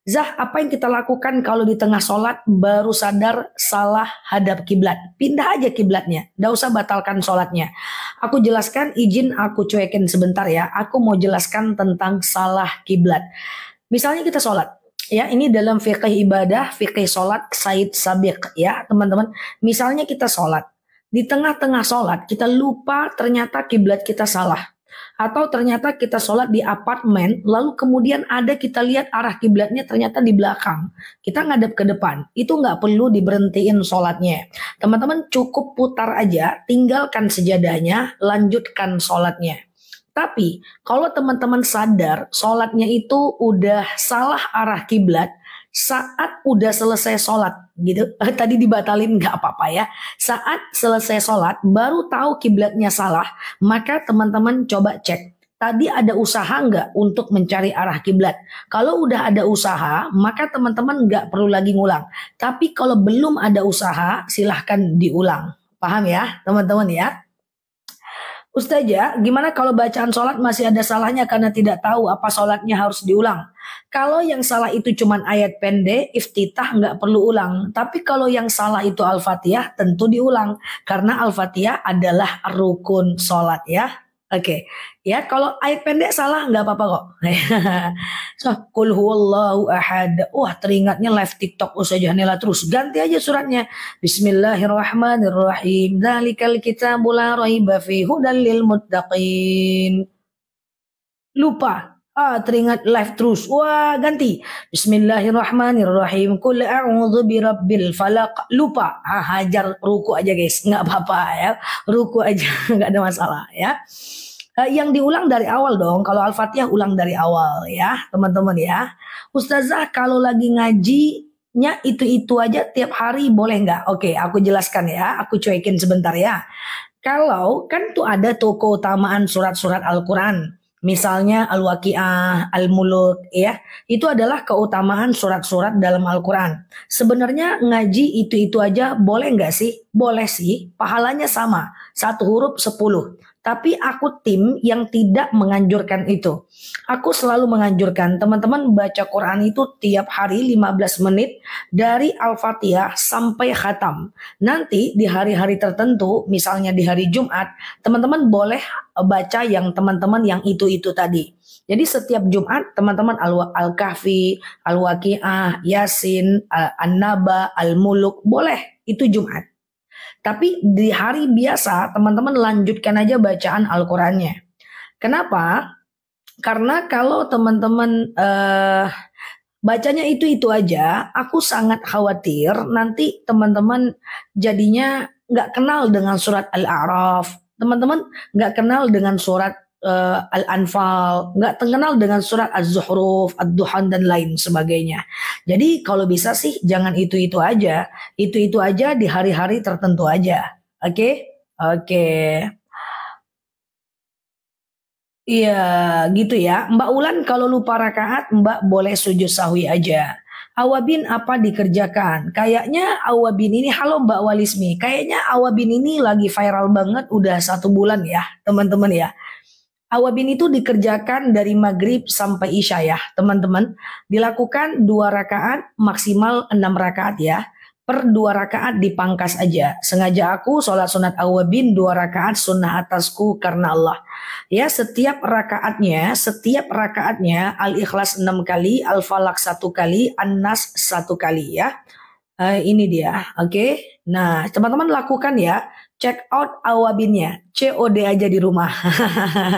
Zah, apa yang kita lakukan kalau di tengah sholat baru sadar salah hadap kiblat? Pindah aja kiblatnya, gak usah batalkan sholatnya. Aku jelaskan, izin aku cuekin sebentar ya. Aku mau jelaskan tentang salah kiblat. Misalnya kita sholat, ya ini dalam fikih ibadah, fikih sholat Said Sabiq ya teman-teman. Misalnya kita sholat, di tengah-tengah sholat kita lupa ternyata kiblat kita salah atau ternyata kita sholat di apartemen lalu kemudian ada kita lihat arah kiblatnya ternyata di belakang kita ngadep ke depan itu nggak perlu diberhentiin sholatnya teman-teman cukup putar aja tinggalkan sejadahnya lanjutkan sholatnya tapi kalau teman-teman sadar sholatnya itu udah salah arah kiblat saat udah selesai sholat gitu eh, tadi dibatalin nggak apa-apa ya saat selesai sholat baru tahu kiblatnya salah maka teman-teman coba cek tadi ada usaha nggak untuk mencari arah kiblat kalau udah ada usaha maka teman-teman nggak perlu lagi ngulang tapi kalau belum ada usaha silahkan diulang paham ya teman-teman ya Ustazah, gimana kalau bacaan sholat masih ada salahnya karena tidak tahu apa sholatnya harus diulang? Kalau yang salah itu cuma ayat pendek, iftitah nggak perlu ulang. Tapi kalau yang salah itu Al-Fatihah tentu diulang. Karena Al-Fatihah adalah rukun sholat ya. Oke, okay. ya kalau ayat pendek salah nggak apa-apa kok. so, kul huwallahu ahad. Wah teringatnya live TikTok usai Nela terus. Ganti aja suratnya. Bismillahirrahmanirrahim. Dalikal kita la raiba fi hudal lil muttaqin. Lupa. Ah, teringat live terus. Wah, ganti. Bismillahirrahmanirrahim. Kul a'udzu birabbil falaq. Lupa. Ah, hajar ruku aja guys. Nggak apa-apa ya. Ruku aja nggak ada masalah ya. Eh, yang diulang dari awal dong. Kalau Al-Fatihah ulang dari awal ya, teman-teman ya. Ustazah kalau lagi ngajinya itu-itu aja tiap hari boleh nggak? Oke, aku jelaskan ya. Aku cuekin sebentar ya. Kalau kan tuh ada toko utamaan surat-surat Al-Quran. Misalnya Al-Waqi'ah, Al-Muluk ya. Itu adalah keutamaan surat-surat dalam Al-Quran. Sebenarnya ngaji itu-itu aja boleh nggak sih? Boleh sih, pahalanya sama. Satu huruf sepuluh. Tapi aku tim yang tidak menganjurkan itu. Aku selalu menganjurkan teman-teman baca Quran itu tiap hari 15 menit dari Al-Fatihah sampai khatam. Nanti di hari-hari tertentu, misalnya di hari Jumat, teman-teman boleh e, baca yang teman-teman yang itu-itu tadi. Jadi setiap Jumat teman-teman Al-Kahfi, Al kahfi al waqiah Yasin, e, Al-Naba, Al-Muluk boleh itu Jumat. Tapi di hari biasa teman-teman lanjutkan aja bacaan Al-Qur'annya. Kenapa? Karena kalau teman-teman uh, bacanya itu-itu aja, aku sangat khawatir nanti teman-teman jadinya nggak kenal dengan surat Al-A'raf. Teman-teman nggak kenal dengan surat uh, Al-Anfal, nggak terkenal dengan surat Az-Zuhruf, Ad-Duhan dan lain sebagainya. Jadi kalau bisa sih jangan itu-itu aja, itu-itu aja di hari-hari tertentu aja. Oke? Okay? Oke. Okay. Iya, gitu ya. Mbak Ulan kalau lupa rakaat, Mbak boleh sujud sahwi aja. Awabin apa dikerjakan? Kayaknya Awabin ini, halo Mbak Walismi, kayaknya Awabin ini lagi viral banget udah satu bulan ya, teman-teman ya. Awabin itu dikerjakan dari maghrib sampai isya ya teman-teman. Dilakukan dua rakaat maksimal enam rakaat ya. Per dua rakaat dipangkas aja. Sengaja aku sholat sunat awabin dua rakaat sunnah atasku karena Allah. Ya setiap rakaatnya, setiap rakaatnya al-ikhlas enam kali, al-falak satu kali, an-nas satu kali ya. Uh, ini dia, oke. Okay? Nah teman-teman lakukan ya check out awabinnya. COD aja di rumah.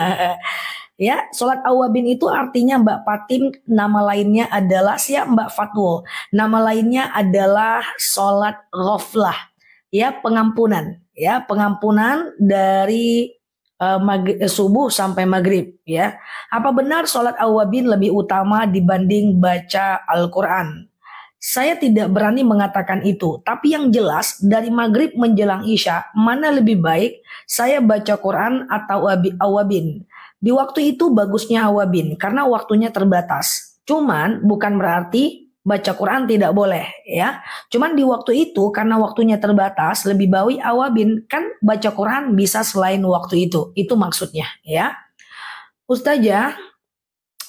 ya, sholat awabin itu artinya Mbak Fatim nama lainnya adalah siap Mbak Fatwo. Nama lainnya adalah sholat roflah. Ya, pengampunan. Ya, pengampunan dari uh, eh, maghrib, subuh sampai maghrib. Ya, apa benar sholat awabin lebih utama dibanding baca Al-Quran? Saya tidak berani mengatakan itu, tapi yang jelas dari maghrib menjelang isya, mana lebih baik saya baca Quran atau awabin. Di waktu itu bagusnya awabin, karena waktunya terbatas. Cuman bukan berarti baca Quran tidak boleh ya. Cuman di waktu itu karena waktunya terbatas lebih bawi awabin kan baca Quran bisa selain waktu itu. Itu maksudnya ya. Ustazah,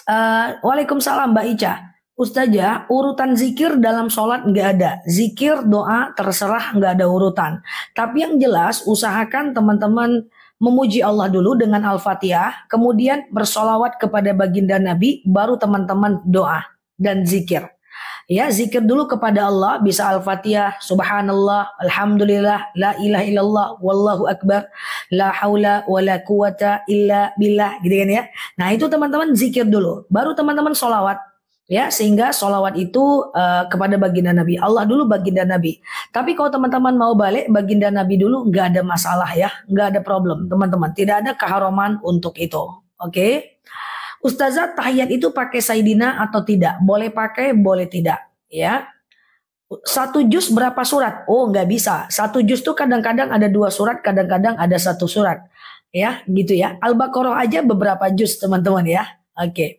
uh, Waalaikumsalam Mbak Ica. Ustazah, urutan zikir dalam sholat nggak ada. Zikir, doa, terserah nggak ada urutan. Tapi yang jelas, usahakan teman-teman memuji Allah dulu dengan Al-Fatihah, kemudian bersolawat kepada baginda Nabi, baru teman-teman doa dan zikir. Ya, zikir dulu kepada Allah, bisa Al-Fatihah, Subhanallah, Alhamdulillah, La ilaha illallah, Wallahu Akbar, La haula wa la quwata illa billah, gitu kan ya. Nah itu teman-teman zikir dulu, baru teman-teman solawat, ya sehingga sholawat itu uh, kepada baginda Nabi Allah dulu baginda Nabi tapi kalau teman-teman mau balik baginda Nabi dulu nggak ada masalah ya nggak ada problem teman-teman tidak ada keharuman untuk itu oke okay? Ustazah tahiyat itu pakai saidina atau tidak boleh pakai boleh tidak ya satu jus berapa surat oh nggak bisa satu jus tuh kadang-kadang ada dua surat kadang-kadang ada satu surat ya gitu ya al-baqarah aja beberapa jus teman-teman ya Oke. Okay.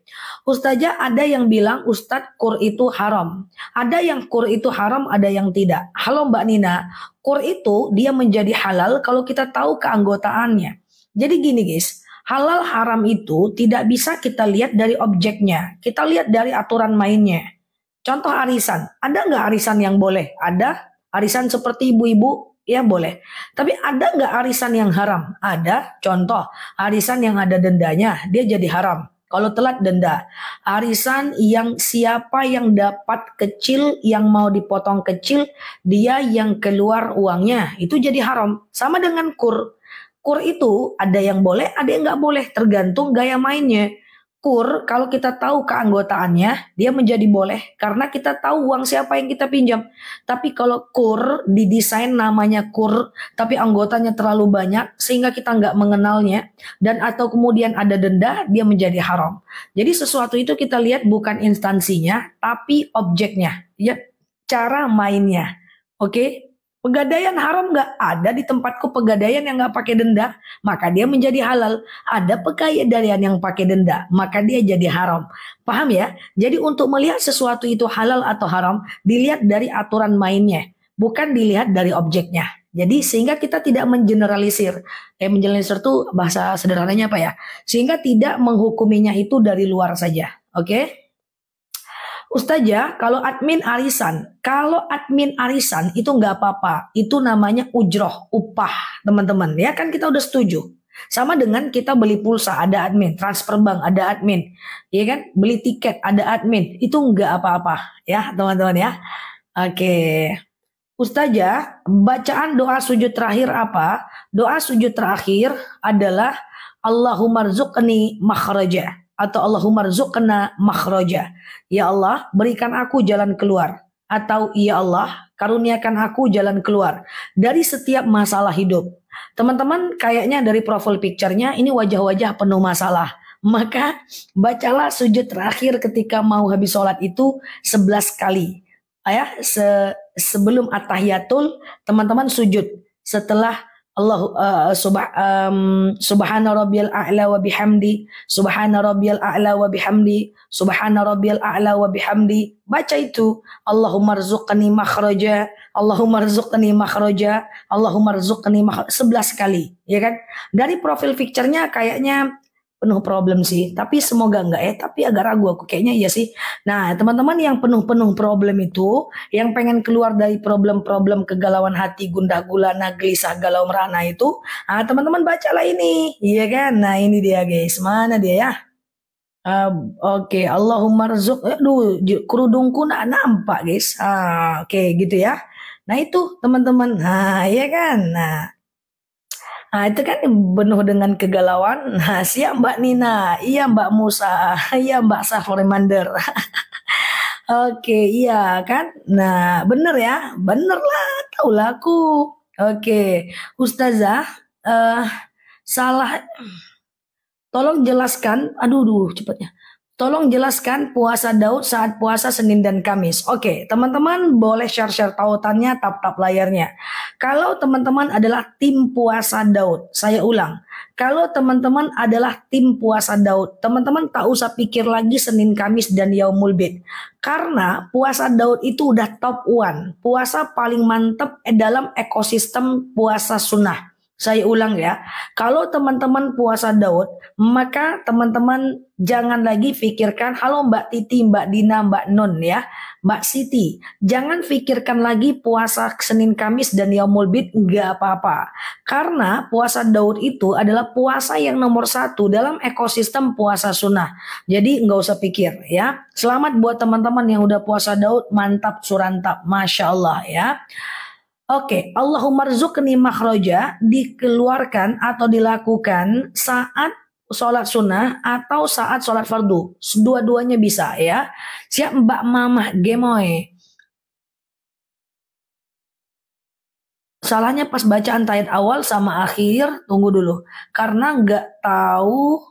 Ustazah ada yang bilang Ustadz kur itu haram. Ada yang kur itu haram, ada yang tidak. Halo Mbak Nina, kur itu dia menjadi halal kalau kita tahu keanggotaannya. Jadi gini guys, halal haram itu tidak bisa kita lihat dari objeknya. Kita lihat dari aturan mainnya. Contoh arisan, ada nggak arisan yang boleh? Ada. Arisan seperti ibu-ibu ya boleh. Tapi ada nggak arisan yang haram? Ada. Contoh, arisan yang ada dendanya, dia jadi haram. Kalau telat denda. Arisan yang siapa yang dapat kecil, yang mau dipotong kecil, dia yang keluar uangnya. Itu jadi haram. Sama dengan kur. Kur itu ada yang boleh, ada yang nggak boleh. Tergantung gaya mainnya kur kalau kita tahu keanggotaannya dia menjadi boleh karena kita tahu uang siapa yang kita pinjam. Tapi kalau kur didesain namanya kur tapi anggotanya terlalu banyak sehingga kita nggak mengenalnya dan atau kemudian ada denda dia menjadi haram. Jadi sesuatu itu kita lihat bukan instansinya tapi objeknya ya cara mainnya. Oke, okay? Pegadaian haram gak ada di tempatku pegadaian yang gak pakai denda, maka dia menjadi halal. Ada pegadaian yang pakai denda, maka dia jadi haram. Paham ya? Jadi untuk melihat sesuatu itu halal atau haram, dilihat dari aturan mainnya, bukan dilihat dari objeknya. Jadi sehingga kita tidak mengeneralisir. Eh mengeneralisir itu bahasa sederhananya apa ya? Sehingga tidak menghukuminya itu dari luar saja. Oke? Okay? Ustazah, kalau admin arisan, kalau admin arisan itu nggak apa-apa. Itu namanya ujroh, upah, teman-teman. Ya kan kita udah setuju. Sama dengan kita beli pulsa, ada admin. Transfer bank, ada admin. Ya kan? Beli tiket, ada admin. Itu nggak apa-apa. Ya, teman-teman ya. Oke. Ustazah, bacaan doa sujud terakhir apa? Doa sujud terakhir adalah Allahumma rzuqni atau Allahumma rzuqna makhroja. Ya Allah, berikan aku jalan keluar atau ya Allah, karuniakan aku jalan keluar dari setiap masalah hidup. Teman-teman, kayaknya dari profil picture-nya ini wajah-wajah penuh masalah. Maka bacalah sujud terakhir ketika mau habis sholat itu 11 kali. ayah ya, se sebelum at-tahiyatul, teman-teman sujud. Setelah Allah uh, eh, subah, um, subhana rabbiyal a'la wa bihamdi subhana rabbiyal a'la wa bihamdi subhana rabbiyal a'la wa bihamdi baca itu Allahumma rzuqni makhraja Allahumma rzuqni makhraja Allahumma rzuqni makhraja 11 kali ya kan dari profil picture-nya kayaknya penuh problem sih. Tapi semoga enggak ya. Tapi agak ragu aku kayaknya iya sih. Nah teman-teman yang penuh-penuh problem itu, yang pengen keluar dari problem-problem kegalauan hati, gundah gulana, gelisah, galau merana itu, ah teman-teman bacalah ini, iya kan? Nah ini dia guys, mana dia ya? Uh, oke, okay. Allahumma rizuk. Aduh, kerudungku nak nampak guys. Uh, oke okay, gitu ya. Nah itu teman-teman, nah iya kan? Nah Nah itu kan penuh dengan kegalauan. Nah siap Mbak Nina, iya Mbak Musa, iya Mbak Saforimander. Oke iya kan. Nah bener ya, bener lah tau lah aku. Oke Ustazah, uh, salah tolong jelaskan. Aduh, aduh cepatnya. Tolong jelaskan puasa Daud saat puasa Senin dan Kamis. Oke, teman-teman boleh share-share tautannya, tap-tap layarnya. Kalau teman-teman adalah tim puasa Daud, saya ulang. Kalau teman-teman adalah tim puasa Daud, teman-teman tak usah pikir lagi Senin, Kamis, dan Yaumul Bid. Karena puasa Daud itu udah top one. Puasa paling mantep eh, dalam ekosistem puasa sunnah. Saya ulang ya, kalau teman-teman puasa Daud, maka teman-teman jangan lagi pikirkan, halo Mbak Titi, Mbak Dina, Mbak Nun ya, Mbak Siti, jangan pikirkan lagi puasa Senin Kamis dan Yaumul Bid, enggak apa-apa. Karena puasa Daud itu adalah puasa yang nomor satu dalam ekosistem puasa sunnah. Jadi enggak usah pikir ya. Selamat buat teman-teman yang udah puasa Daud, mantap surantap, Masya Allah ya. Oke, okay. Allahumma rizukni makhroja dikeluarkan atau dilakukan saat sholat sunnah atau saat sholat fardu. Dua-duanya bisa ya. Siap mbak mamah gemoy. Salahnya pas bacaan tayat awal sama akhir, tunggu dulu. Karena nggak tahu,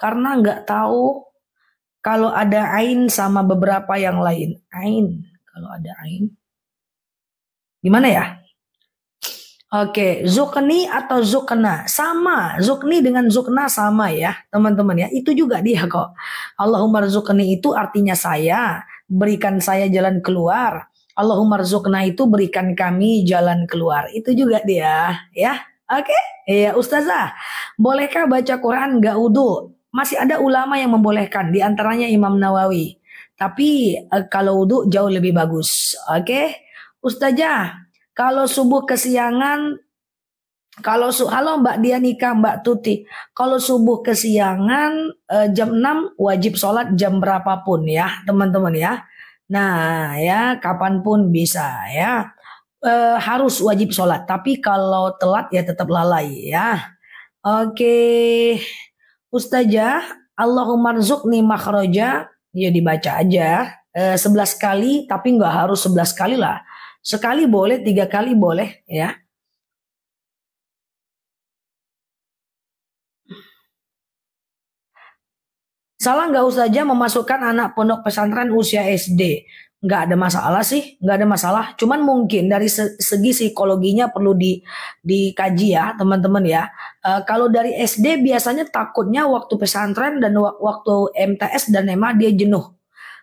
karena nggak tahu kalau ada ain sama beberapa yang lain. Ain, kalau ada ain. Gimana ya? Oke, zukni atau zukna sama, zukni dengan zukna sama ya, teman-teman ya. Itu juga dia kok. Allahumma zukni itu artinya saya, berikan saya jalan keluar. Allahumma zukna itu berikan kami jalan keluar. Itu juga dia, ya. Oke? Okay? Iya, ustazah. Bolehkah baca Quran gak udu? Masih ada ulama yang membolehkan, diantaranya Imam Nawawi. Tapi eh, kalau udu jauh lebih bagus. Oke? Okay? Ustazah, kalau subuh kesiangan kalau su halo Mbak Dianika, Mbak Tuti. Kalau subuh kesiangan eh, jam 6 wajib sholat jam berapapun ya, teman-teman ya. Nah, ya kapanpun bisa ya. Eh, harus wajib sholat, tapi kalau telat ya tetap lalai ya. Oke. Ustazah, Allahumma nih makroja ya dibaca aja. Eh, 11 kali tapi nggak harus 11 kali lah Sekali boleh, tiga kali boleh ya. Salah nggak usah aja memasukkan anak pondok pesantren usia SD. Nggak ada masalah sih, nggak ada masalah. Cuman mungkin dari segi psikologinya perlu di dikaji ya teman-teman ya. E, kalau dari SD biasanya takutnya waktu pesantren dan waktu MTS dan EMA dia jenuh.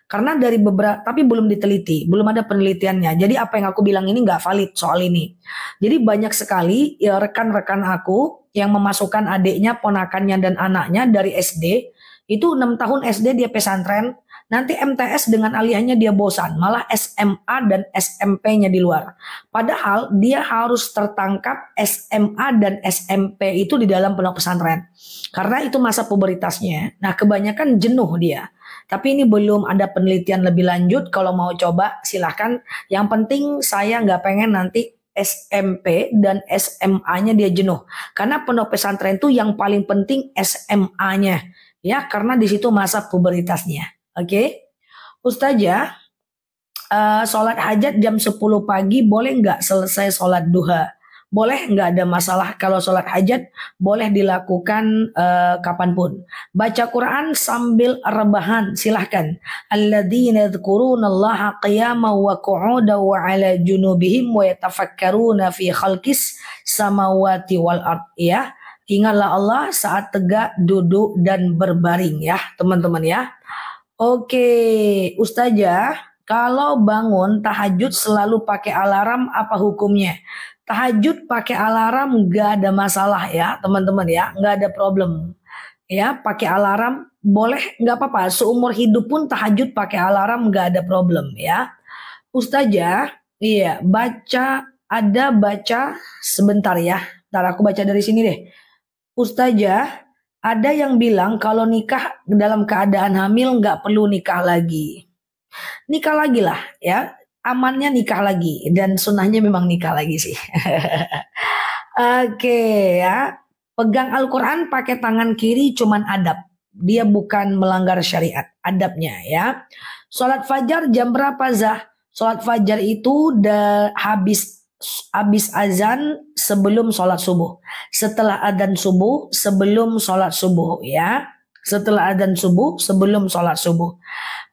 Karena dari beberapa tapi belum diteliti, belum ada penelitiannya. Jadi apa yang aku bilang ini nggak valid soal ini. Jadi banyak sekali ya rekan-rekan aku yang memasukkan adiknya, ponakannya dan anaknya dari SD itu enam tahun SD dia pesantren, Nanti MTS dengan alihannya dia bosan, malah SMA dan SMP-nya di luar. Padahal dia harus tertangkap SMA dan SMP itu di dalam pondok pesantren. Karena itu masa puberitasnya. Nah, kebanyakan jenuh dia. Tapi ini belum ada penelitian lebih lanjut. Kalau mau coba silahkan. Yang penting saya nggak pengen nanti SMP dan SMA-nya dia jenuh. Karena pondok pesantren itu yang paling penting SMA-nya. Ya, karena di situ masa puberitasnya. Oke. Okay? Ustazah, uh, sholat hajat jam 10 pagi boleh nggak selesai sholat duha? boleh nggak ada masalah kalau sholat hajat boleh dilakukan uh, kapanpun baca Quran sambil rebahan silahkan alladzina yadhkurunallaha qiyaman wa qu'udan wa ala junubihim wa yatafakkaruna fi khalqis samawati wal ard ya ingatlah Allah saat tegak duduk dan berbaring ya teman-teman ya oke ustazah kalau bangun tahajud selalu pakai alarm apa hukumnya? Tahajud pakai alarm nggak ada masalah ya teman-teman ya, nggak ada problem. Ya pakai alarm boleh nggak apa-apa. Seumur hidup pun tahajud pakai alarm nggak ada problem ya. Ustazah, iya baca ada baca sebentar ya. Ntar aku baca dari sini deh. Ustazah, ada yang bilang kalau nikah dalam keadaan hamil nggak perlu nikah lagi. Nikah lagi lah ya amannya nikah lagi dan sunnahnya memang nikah lagi sih. Oke okay, ya, pegang Al-Quran pakai tangan kiri cuman adab. Dia bukan melanggar syariat, adabnya ya. Sholat fajar jam berapa Zah? Sholat fajar itu habis habis azan sebelum sholat subuh. Setelah adzan subuh, sebelum sholat subuh ya. Setelah adzan subuh, sebelum sholat subuh.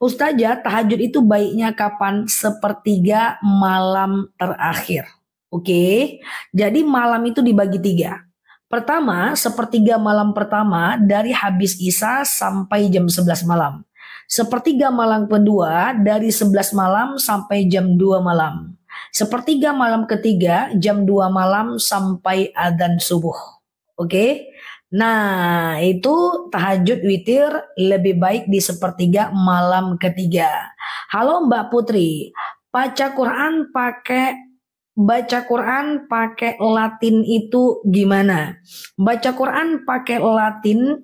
Ustazah, tahajud itu baiknya kapan? Sepertiga malam terakhir. Oke, jadi malam itu dibagi tiga. Pertama, sepertiga malam pertama dari habis Isa sampai jam 11 malam. Sepertiga malam kedua dari 11 malam sampai jam 2 malam. Sepertiga malam ketiga jam 2 malam sampai adzan subuh. Oke. Okay? Nah, itu tahajud witir lebih baik di sepertiga malam ketiga. Halo Mbak Putri, baca Quran pakai baca Quran pakai Latin itu gimana? Baca Quran pakai Latin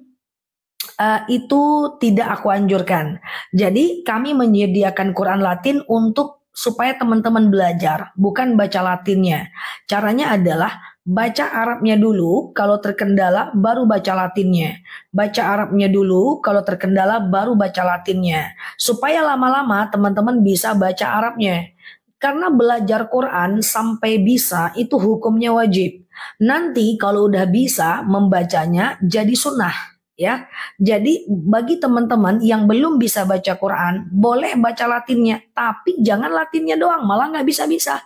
uh, itu tidak aku anjurkan. Jadi kami menyediakan Quran Latin untuk supaya teman-teman belajar, bukan baca Latinnya. Caranya adalah baca Arabnya dulu, kalau terkendala baru baca Latinnya. Baca Arabnya dulu, kalau terkendala baru baca Latinnya. Supaya lama-lama teman-teman bisa baca Arabnya. Karena belajar Quran sampai bisa itu hukumnya wajib. Nanti kalau udah bisa membacanya jadi sunnah ya. Jadi bagi teman-teman yang belum bisa baca Quran boleh baca Latinnya tapi jangan Latinnya doang malah nggak bisa-bisa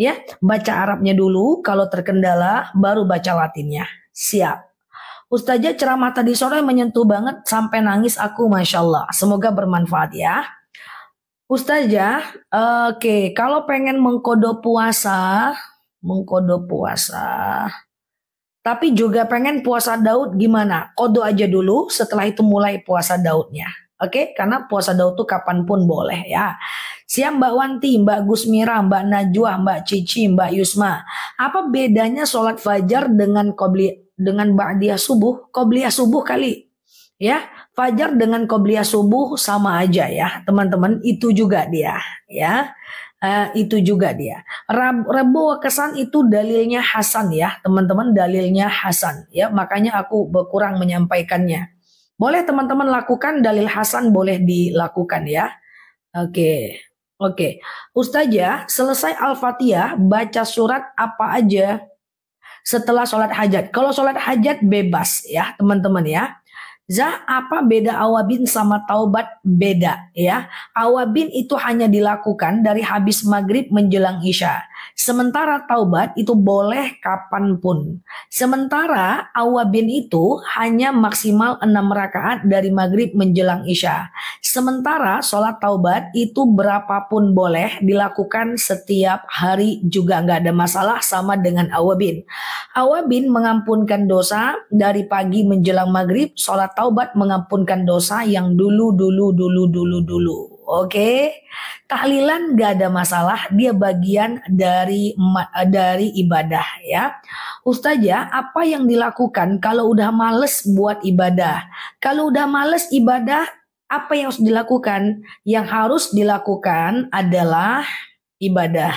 Ya, baca Arabnya dulu, kalau terkendala baru baca Latinnya. Siap. Ustazah ceramah tadi sore menyentuh banget sampai nangis aku Masya Allah. Semoga bermanfaat ya. Ustazah, oke, okay, kalau pengen mengkodo puasa, mengkodo puasa, tapi juga pengen puasa Daud gimana? Kodo aja dulu, setelah itu mulai puasa Daudnya. Oke, okay? karena puasa Daud tuh kapanpun boleh ya. Siap Mbak Wanti, Mbak Gusmira, Mbak Najwa, Mbak Cici, Mbak Yusma. Apa bedanya sholat fajar dengan kobli dengan ba'diyah subuh? Kobliyah subuh kali. Ya, fajar dengan kobliyah subuh sama aja ya, teman-teman. Itu juga dia, ya. Uh, itu juga dia. Rebo kesan itu dalilnya Hasan ya, teman-teman dalilnya Hasan ya. Makanya aku berkurang menyampaikannya. Boleh teman-teman lakukan dalil Hasan boleh dilakukan ya. Oke, okay. Oke, Ustazah, selesai Al-Fatihah baca surat apa aja setelah sholat hajat? Kalau sholat hajat bebas ya teman-teman ya. Zah apa beda awabin sama taubat beda ya. Awabin itu hanya dilakukan dari habis maghrib menjelang isya. Sementara taubat itu boleh kapanpun. Sementara awabin itu hanya maksimal enam rakaat dari maghrib menjelang isya. Sementara sholat taubat itu berapapun boleh dilakukan setiap hari juga nggak ada masalah sama dengan awabin. Awabin mengampunkan dosa dari pagi menjelang maghrib, sholat taubat mengampunkan dosa yang dulu dulu dulu dulu dulu. Oke, okay? tahlilan gak ada masalah, dia bagian dari eh, dari ibadah ya. Ustazah, apa yang dilakukan kalau udah males buat ibadah? Kalau udah males ibadah, apa yang harus dilakukan? Yang harus dilakukan adalah ibadah.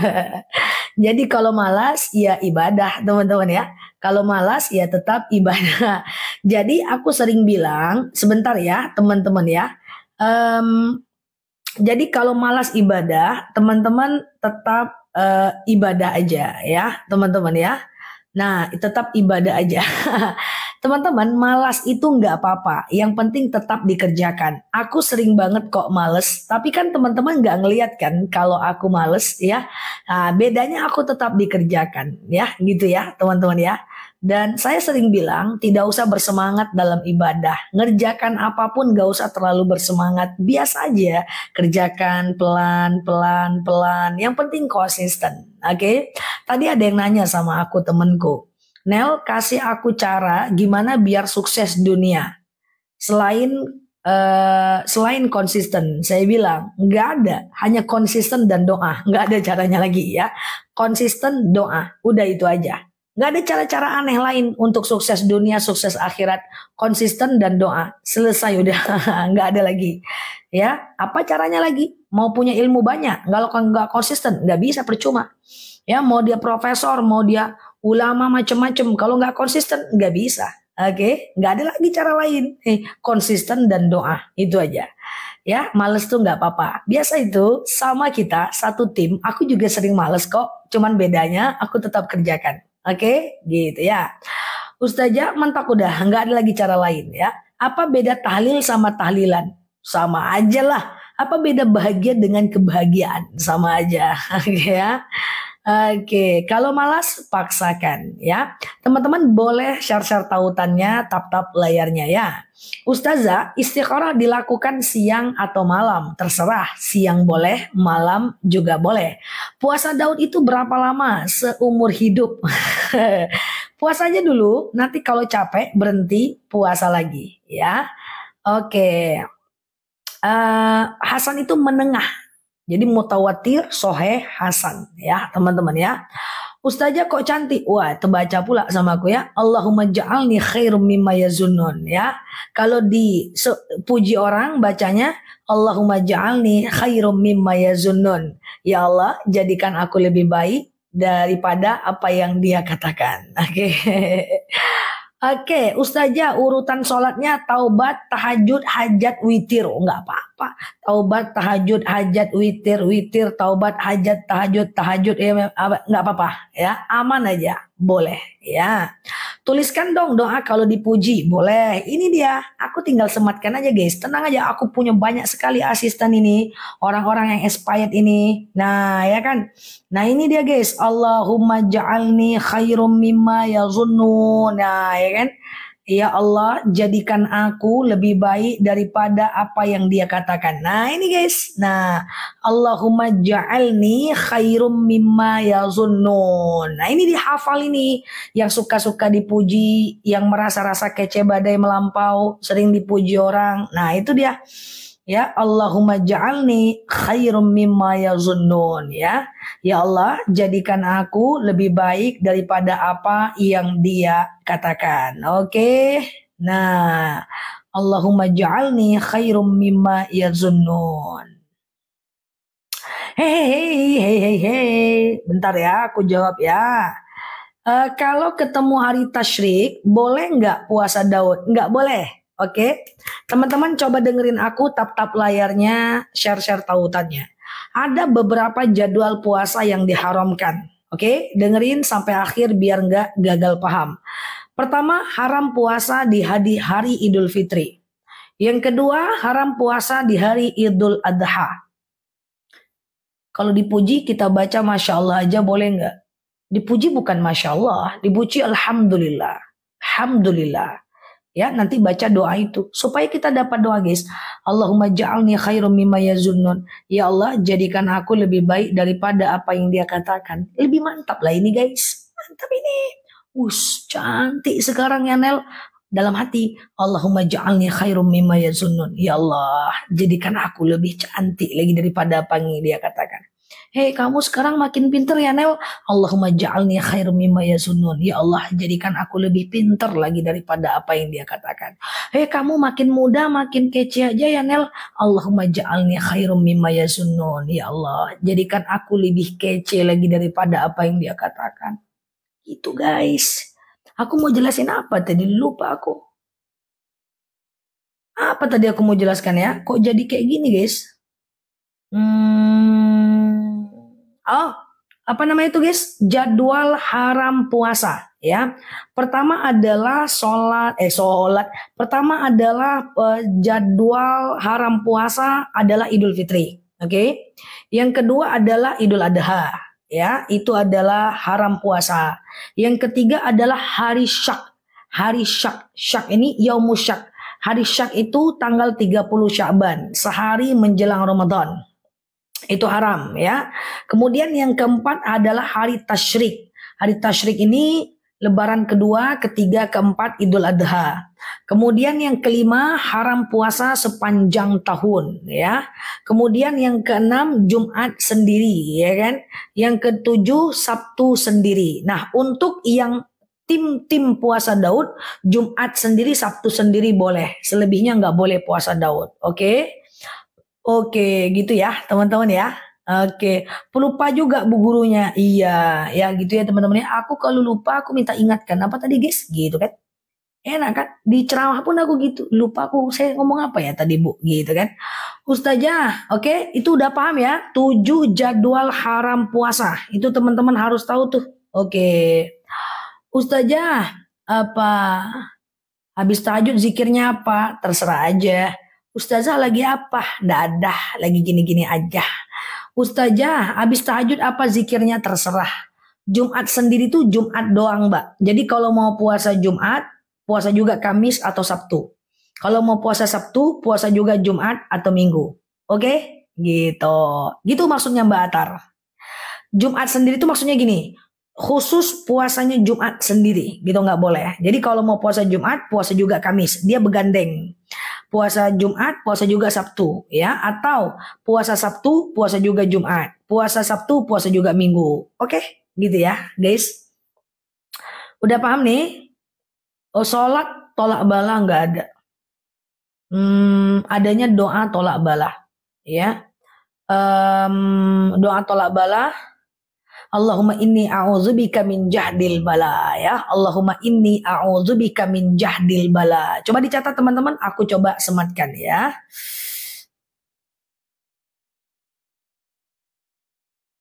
Jadi kalau malas ya ibadah, teman-teman ya. Kalau malas ya tetap ibadah. Jadi aku sering bilang, sebentar ya, teman-teman ya Um, jadi kalau malas ibadah, teman-teman tetap uh, ibadah aja ya, teman-teman ya. Nah, tetap ibadah aja. teman-teman, malas itu nggak apa-apa. Yang penting tetap dikerjakan. Aku sering banget kok males, tapi kan teman-teman nggak ngeliat kan kalau aku males ya. Nah, bedanya aku tetap dikerjakan ya, gitu ya, teman-teman ya. Dan saya sering bilang, tidak usah bersemangat dalam ibadah. Ngerjakan apapun gak usah terlalu bersemangat. Biasa aja, kerjakan pelan, pelan, pelan. Yang penting konsisten, oke? Okay? Tadi ada yang nanya sama aku temenku. Nel, kasih aku cara gimana biar sukses dunia. Selain Uh, selain konsisten, saya bilang nggak ada, hanya konsisten dan doa, nggak ada caranya lagi ya. Konsisten doa, udah itu aja. Gak ada cara-cara aneh lain untuk sukses dunia, sukses akhirat, konsisten dan doa. Selesai udah, nggak ada lagi. Ya, apa caranya lagi? Mau punya ilmu banyak, kalau nggak konsisten, nggak bisa percuma. Ya, mau dia profesor, mau dia ulama macem-macem kalau nggak konsisten, nggak bisa. Oke, okay? nggak ada lagi cara lain. Eh, konsisten dan doa itu aja. Ya, males tuh nggak apa-apa. Biasa itu sama kita satu tim. Aku juga sering males kok. Cuman bedanya aku tetap kerjakan. Oke, okay? gitu ya. Ustazah mantap udah, nggak ada lagi cara lain ya. Apa beda tahlil sama tahlilan? Sama aja lah. Apa beda bahagia dengan kebahagiaan? Sama aja, oke ya. Oke, kalau malas paksakan ya. Teman-teman boleh share-share tautannya, tap-tap layarnya ya. Ustazah, istiqorah dilakukan siang atau malam, terserah. Siang boleh, malam juga boleh. Puasa Daud itu berapa lama? Seumur hidup. Puasanya dulu, nanti kalau capek berhenti puasa lagi, ya. Oke. Uh, Hasan itu menengah. Jadi mutawatir, soheh, Hasan, ya teman-teman ya. Ustazah kok cantik? Wah, terbaca pula sama aku ya. Allahumma ja'alni khairum mimma yazunnun ya. Kalau di puji orang bacanya Allahumma ja'alni khairum mimma yazunnun. Ya Allah, jadikan aku lebih baik daripada apa yang dia katakan. Oke. Okay. Oke, Ustazah urutan sholatnya taubat, tahajud, hajat, witir. Oh, nggak apa-apa. Taubat, tahajud, hajat, witir, witir, taubat, hajat, tahajud, tahajud. Ya, nggak apa-apa. Ya, aman aja. Boleh. Ya. Tuliskan dong doa kalau dipuji. Boleh. Ini dia. Aku tinggal sematkan aja guys. Tenang aja. Aku punya banyak sekali asisten ini. Orang-orang yang expired ini. Nah ya kan. Nah ini dia guys. Allahumma ja'alni khairum mimma yazunnu. Nah ya kan. Ya Allah, jadikan aku lebih baik daripada apa yang dia katakan. Nah, ini guys. Nah, Allahumma ja'alni khairum mimma yazunnun. Nah, ini dihafal ini. Yang suka-suka dipuji, yang merasa-rasa kece badai melampau, sering dipuji orang. Nah, itu dia ya Allahumma ja'alni khairum mimma yazunnun ya ya Allah jadikan aku lebih baik daripada apa yang dia katakan oke okay? nah Allahumma ja'alni khairum mimma yazunnun Hei, hei, hei, hei, bentar ya, aku jawab ya. Uh, kalau ketemu hari tasyrik, boleh nggak puasa Daud? Nggak boleh. Oke, okay? teman-teman coba dengerin aku tap-tap layarnya, share-share tautannya. Ada beberapa jadwal puasa yang diharamkan. Oke, okay? dengerin sampai akhir biar nggak gagal paham. Pertama, haram puasa di hari Idul Fitri. Yang kedua, haram puasa di hari Idul Adha. Kalau dipuji kita baca Masya Allah aja boleh nggak? Dipuji bukan Masya Allah, dipuji Alhamdulillah. Alhamdulillah ya nanti baca doa itu supaya kita dapat doa guys Allahumma ja'alni khairum mimma yazunnun ya Allah jadikan aku lebih baik daripada apa yang dia katakan lebih mantap lah ini guys mantap ini us cantik sekarang ya Nel dalam hati Allahumma ja'alni khairum mimma yazunnun ya Allah jadikan aku lebih cantik lagi daripada apa yang dia katakan Hei kamu sekarang makin pinter ya Nel. Allahumma ja'alni khair mimma yasunun. Ya Allah jadikan aku lebih pinter lagi daripada apa yang dia katakan. Hei kamu makin muda makin kece aja ya Nel. Allahumma ja'alni khair mimma yasunun. Ya Allah jadikan aku lebih kece lagi daripada apa yang dia katakan. Itu guys. Aku mau jelasin apa tadi lupa aku. Apa tadi aku mau jelaskan ya? Kok jadi kayak gini guys? Hmm, Oh, apa namanya itu guys? Jadwal haram puasa ya. Pertama adalah sholat, eh sholat. Pertama adalah eh, jadwal haram puasa adalah Idul Fitri. Oke. Okay? Yang kedua adalah Idul Adha. Ya, itu adalah haram puasa. Yang ketiga adalah hari syak. Hari syak. Syak ini yaumus syak. Hari syak itu tanggal 30 Syaban, sehari menjelang Ramadan itu haram ya. Kemudian yang keempat adalah hari tasyrik. Hari tasyrik ini lebaran kedua, ketiga, keempat Idul Adha. Kemudian yang kelima haram puasa sepanjang tahun ya. Kemudian yang keenam Jumat sendiri ya kan. Yang ketujuh Sabtu sendiri. Nah, untuk yang tim-tim puasa Daud, Jumat sendiri, Sabtu sendiri boleh. Selebihnya nggak boleh puasa Daud. Oke. Okay? Oke, gitu ya teman-teman ya. Oke, pelupa juga bu gurunya. Iya, ya gitu ya teman-teman ya. Aku kalau lupa aku minta ingatkan apa tadi guys, gitu kan. Enak kan? Di ceramah pun aku gitu. Lupa aku saya ngomong apa ya tadi bu, gitu kan. Ustazah, oke, itu udah paham ya. Tujuh jadwal haram puasa. Itu teman-teman harus tahu tuh. Oke. Ustazah, apa habis tahajud zikirnya apa? Terserah aja Ustazah lagi apa? Dadah, lagi gini-gini aja. Ustazah, habis tahajud apa zikirnya terserah. Jumat sendiri tuh Jumat doang, Mbak. Jadi kalau mau puasa Jumat, puasa juga Kamis atau Sabtu. Kalau mau puasa Sabtu, puasa juga Jumat atau Minggu. Oke? Okay? Gitu. Gitu maksudnya Mbak Atar. Jumat sendiri tuh maksudnya gini, khusus puasanya Jumat sendiri gitu nggak boleh. Jadi kalau mau puasa Jumat, puasa juga Kamis. Dia begandeng puasa Jumat, puasa juga Sabtu, ya, atau puasa Sabtu, puasa juga Jumat, puasa Sabtu, puasa juga Minggu. Oke, okay? gitu ya, guys. Udah paham nih? Oh, sholat tolak bala nggak ada. Hmm, adanya doa tolak bala, ya. Um, doa tolak bala Allahumma inni a'udzubika min jahdil bala ya. Allahumma inni a'udzubika min jahdil bala. Coba dicatat teman-teman, aku coba sematkan ya.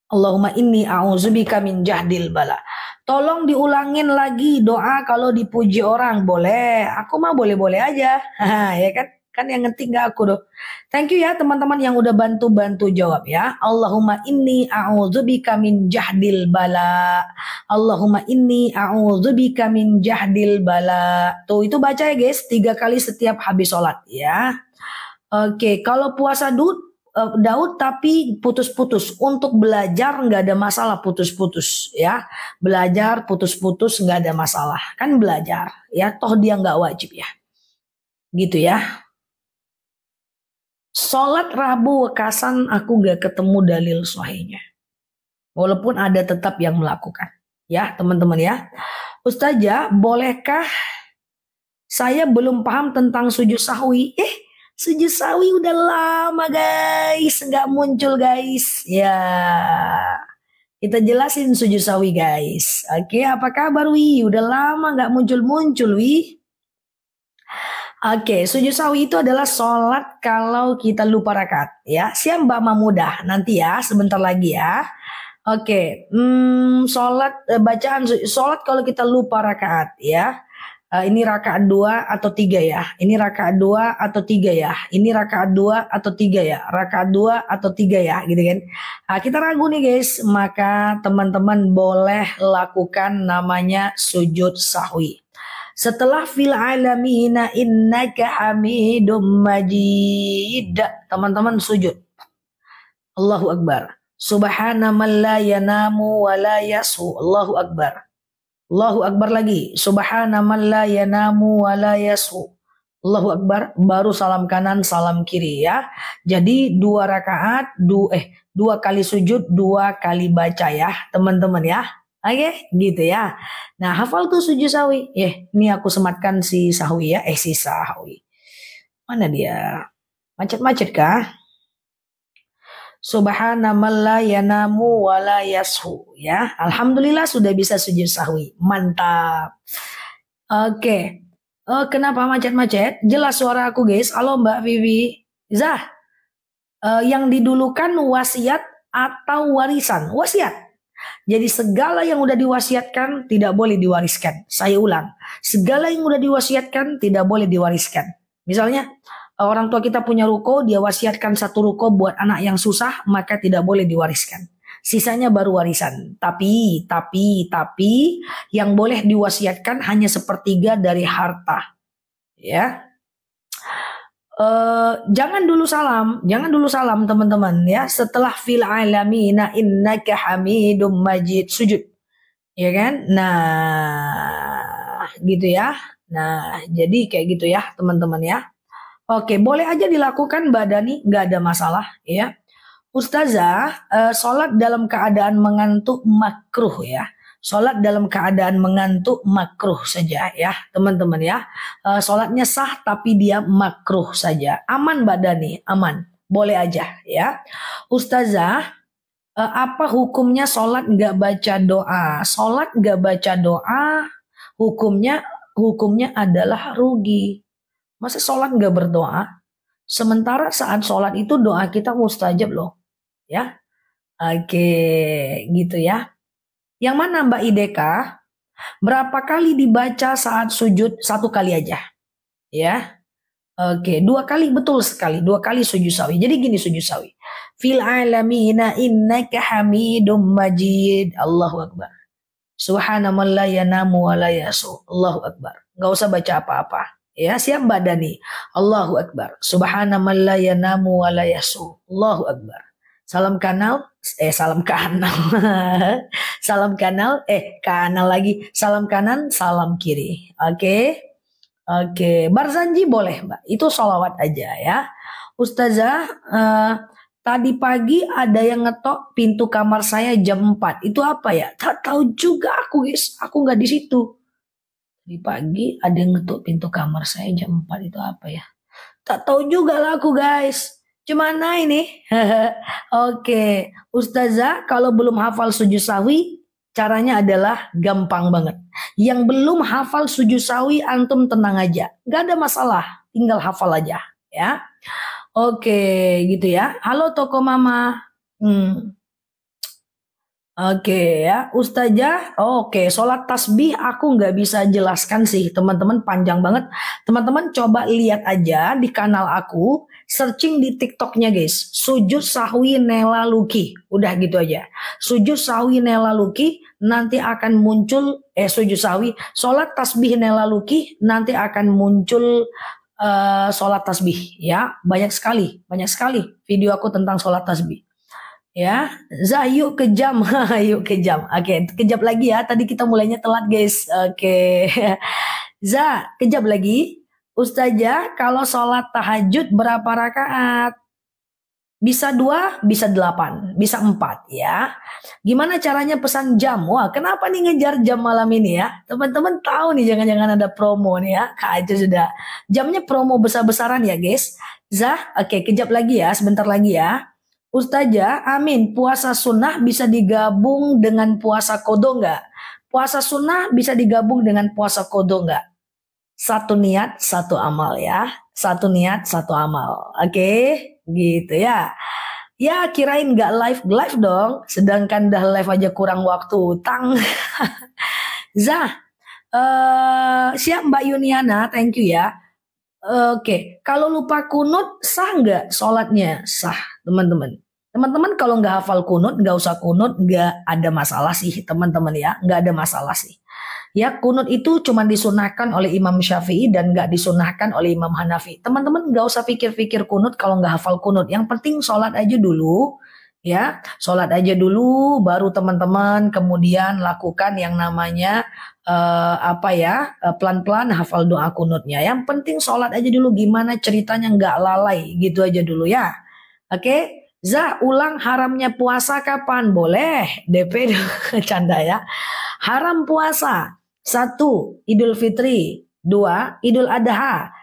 Allahumma inni a'udzubika min jahdil bala. Tolong diulangin lagi doa kalau dipuji orang boleh. Aku mah boleh-boleh aja. ya kan? Kan yang ngerti gak aku dong Thank you ya teman-teman yang udah bantu-bantu jawab ya. Allahumma inni a'udzubika min jahdil bala. Allahumma inni a'udzubika min jahdil bala. Tuh itu baca ya guys tiga kali setiap habis sholat ya. Oke, kalau puasa Daud, eh, Daud tapi putus-putus untuk belajar nggak ada masalah putus-putus ya belajar putus-putus nggak ada masalah kan belajar ya toh dia nggak wajib ya gitu ya Sholat Rabu Wekasan aku gak ketemu dalil sahihnya. Walaupun ada tetap yang melakukan. Ya teman-teman ya. Ustazah bolehkah saya belum paham tentang sujud sahwi? Eh sujud sahwi udah lama guys. Gak muncul guys. Ya kita jelasin sujud sawi guys. Oke apa kabar Wi? Udah lama gak muncul-muncul Wi. Oke, sujud sawi itu adalah sholat kalau kita lupa rakaat ya. Siap Mbak Mamudah nanti ya, sebentar lagi ya. Oke, okay, hmm, sholat eh, bacaan sholat kalau kita lupa rakaat ya. Eh, ini rakaat dua atau tiga ya. Ini rakaat dua atau tiga ya. Ini rakaat dua atau tiga ya. Rakaat dua atau tiga ya, gitu kan. Nah, kita ragu nih guys, maka teman-teman boleh lakukan namanya sujud sahwi. Setelah fil alamina innaka hamidum majid. Teman-teman sujud. Allahu Akbar. Subhana man la yanamu wa la yasu. Allahu Akbar. Allahu Akbar lagi. Subhana man la yanamu wa la yasu. Allahu Akbar, baru salam kanan, salam kiri ya. Jadi dua rakaat, du eh dua kali sujud, dua kali baca ya, teman-teman ya. Oke, okay? gitu ya. Nah, hafal tuh sujud sawi. Ya, yeah, ini aku sematkan si sahwi ya. Eh, si sahwi. Mana dia? Macet-macet kah? Subhanallah yanamu wala yashu. Ya, Alhamdulillah sudah bisa sujud sahwi. Mantap. Oke. Okay. Uh, kenapa macet-macet? Jelas suara aku guys. Halo Mbak Vivi. Zah, uh, yang didulukan wasiat atau warisan? Wasiat. Jadi segala yang udah diwasiatkan tidak boleh diwariskan. Saya ulang, segala yang udah diwasiatkan tidak boleh diwariskan. Misalnya orang tua kita punya ruko, dia wasiatkan satu ruko buat anak yang susah, maka tidak boleh diwariskan. Sisanya baru warisan. Tapi, tapi, tapi yang boleh diwasiatkan hanya sepertiga dari harta. Ya, Uh, jangan dulu salam, jangan dulu salam teman-teman ya. Setelah fil alamina innaka hamidum majid sujud. Ya kan? Nah, gitu ya. Nah, jadi kayak gitu ya teman-teman ya. Oke, boleh aja dilakukan badani, nggak ada masalah ya. Ustazah, uh, sholat dalam keadaan mengantuk makruh ya. Sholat dalam keadaan mengantuk makruh saja ya teman-teman ya. E, sholatnya sah tapi dia makruh saja. Aman badani, aman. Boleh aja ya. Ustazah, e, apa hukumnya sholat nggak baca doa? Sholat nggak baca doa, hukumnya hukumnya adalah rugi. Masa sholat nggak berdoa? Sementara saat sholat itu doa kita mustajab loh. Ya, Oke, gitu ya. Yang mana Mbak Ideka berapa kali dibaca saat sujud? Satu kali aja. Ya. Oke, dua kali betul sekali, dua kali sujud sawi. Jadi gini sujud sawi. Fil alamina innaka hamidum majid. Allahu akbar. Subhanallah la yanamu wa la yasu. Allahu akbar. Gak usah baca apa-apa. Ya, siap badan nih. Allahu akbar. Subhanallah la yanamu wa la yasu. Allahu akbar. Salam kanal eh salam kanal, salam kanal eh kanal lagi salam kanan salam kiri oke okay? oke okay. barzanji boleh mbak itu sholawat aja ya ustazah uh, tadi pagi ada yang ngetok pintu kamar saya jam 4 itu apa ya tak tahu juga aku guys aku nggak di situ tadi pagi ada yang ngetok pintu kamar saya jam 4 itu apa ya tak tahu juga lah aku guys Cuma ini. Oke, Ustazah kalau belum hafal sujud sawi, caranya adalah gampang banget. Yang belum hafal sujud sawi, antum tenang aja. Gak ada masalah, tinggal hafal aja. Ya, Oke gitu ya. Halo Toko Mama. Hmm. Oke ya, ustazah. Oke, sholat tasbih aku nggak bisa jelaskan sih, teman-teman panjang banget. Teman-teman coba lihat aja di kanal aku, searching di TikToknya guys. Sujud sahwi Nela Luki, udah gitu aja. Sujud sahwi Nela Luki nanti akan muncul eh sujud sahwi, sholat tasbih Nela Luki nanti akan muncul uh, sholat tasbih ya. Banyak sekali, banyak sekali video aku tentang sholat tasbih ya Zayu kejam yuk kejam oke kejap lagi ya tadi kita mulainya telat guys oke Za kejap lagi Ustazah kalau sholat tahajud berapa rakaat bisa dua, bisa delapan, bisa empat ya. Gimana caranya pesan jam? Wah, kenapa nih ngejar jam malam ini ya? Teman-teman tahu nih, jangan-jangan ada promo nih ya. Kaca sudah. Jamnya promo besar-besaran ya guys. Zah, oke okay, kejap lagi ya, sebentar lagi ya. Ustazah, amin. Puasa sunnah bisa digabung dengan puasa kodo nggak? Puasa sunnah bisa digabung dengan puasa kodo nggak? Satu niat, satu amal ya. Satu niat, satu amal. Oke, okay? gitu ya. Ya kirain enggak live live dong. Sedangkan dah live aja kurang waktu Tang. Zah, uh, siap Mbak Yuniana, thank you ya. Oke, okay. kalau lupa kunut sah nggak sholatnya? Sah, teman-teman. Teman-teman kalau nggak hafal kunut, nggak usah kunut, nggak ada masalah sih teman-teman ya, nggak ada masalah sih. Ya kunut itu cuma disunahkan oleh Imam Syafi'i dan nggak disunahkan oleh Imam Hanafi. Teman-teman nggak usah pikir-pikir kunut kalau nggak hafal kunut. Yang penting sholat aja dulu, ya sholat aja dulu, baru teman-teman kemudian lakukan yang namanya uh, apa ya eh, pelan-pelan uh, hafal doa kunutnya. Yang penting sholat aja dulu gimana ceritanya nggak lalai gitu aja dulu ya. Oke. Okay? Za ulang haramnya puasa kapan? Boleh. DP canda ya. Haram puasa. Satu, Idul Fitri. Dua, Idul Adha.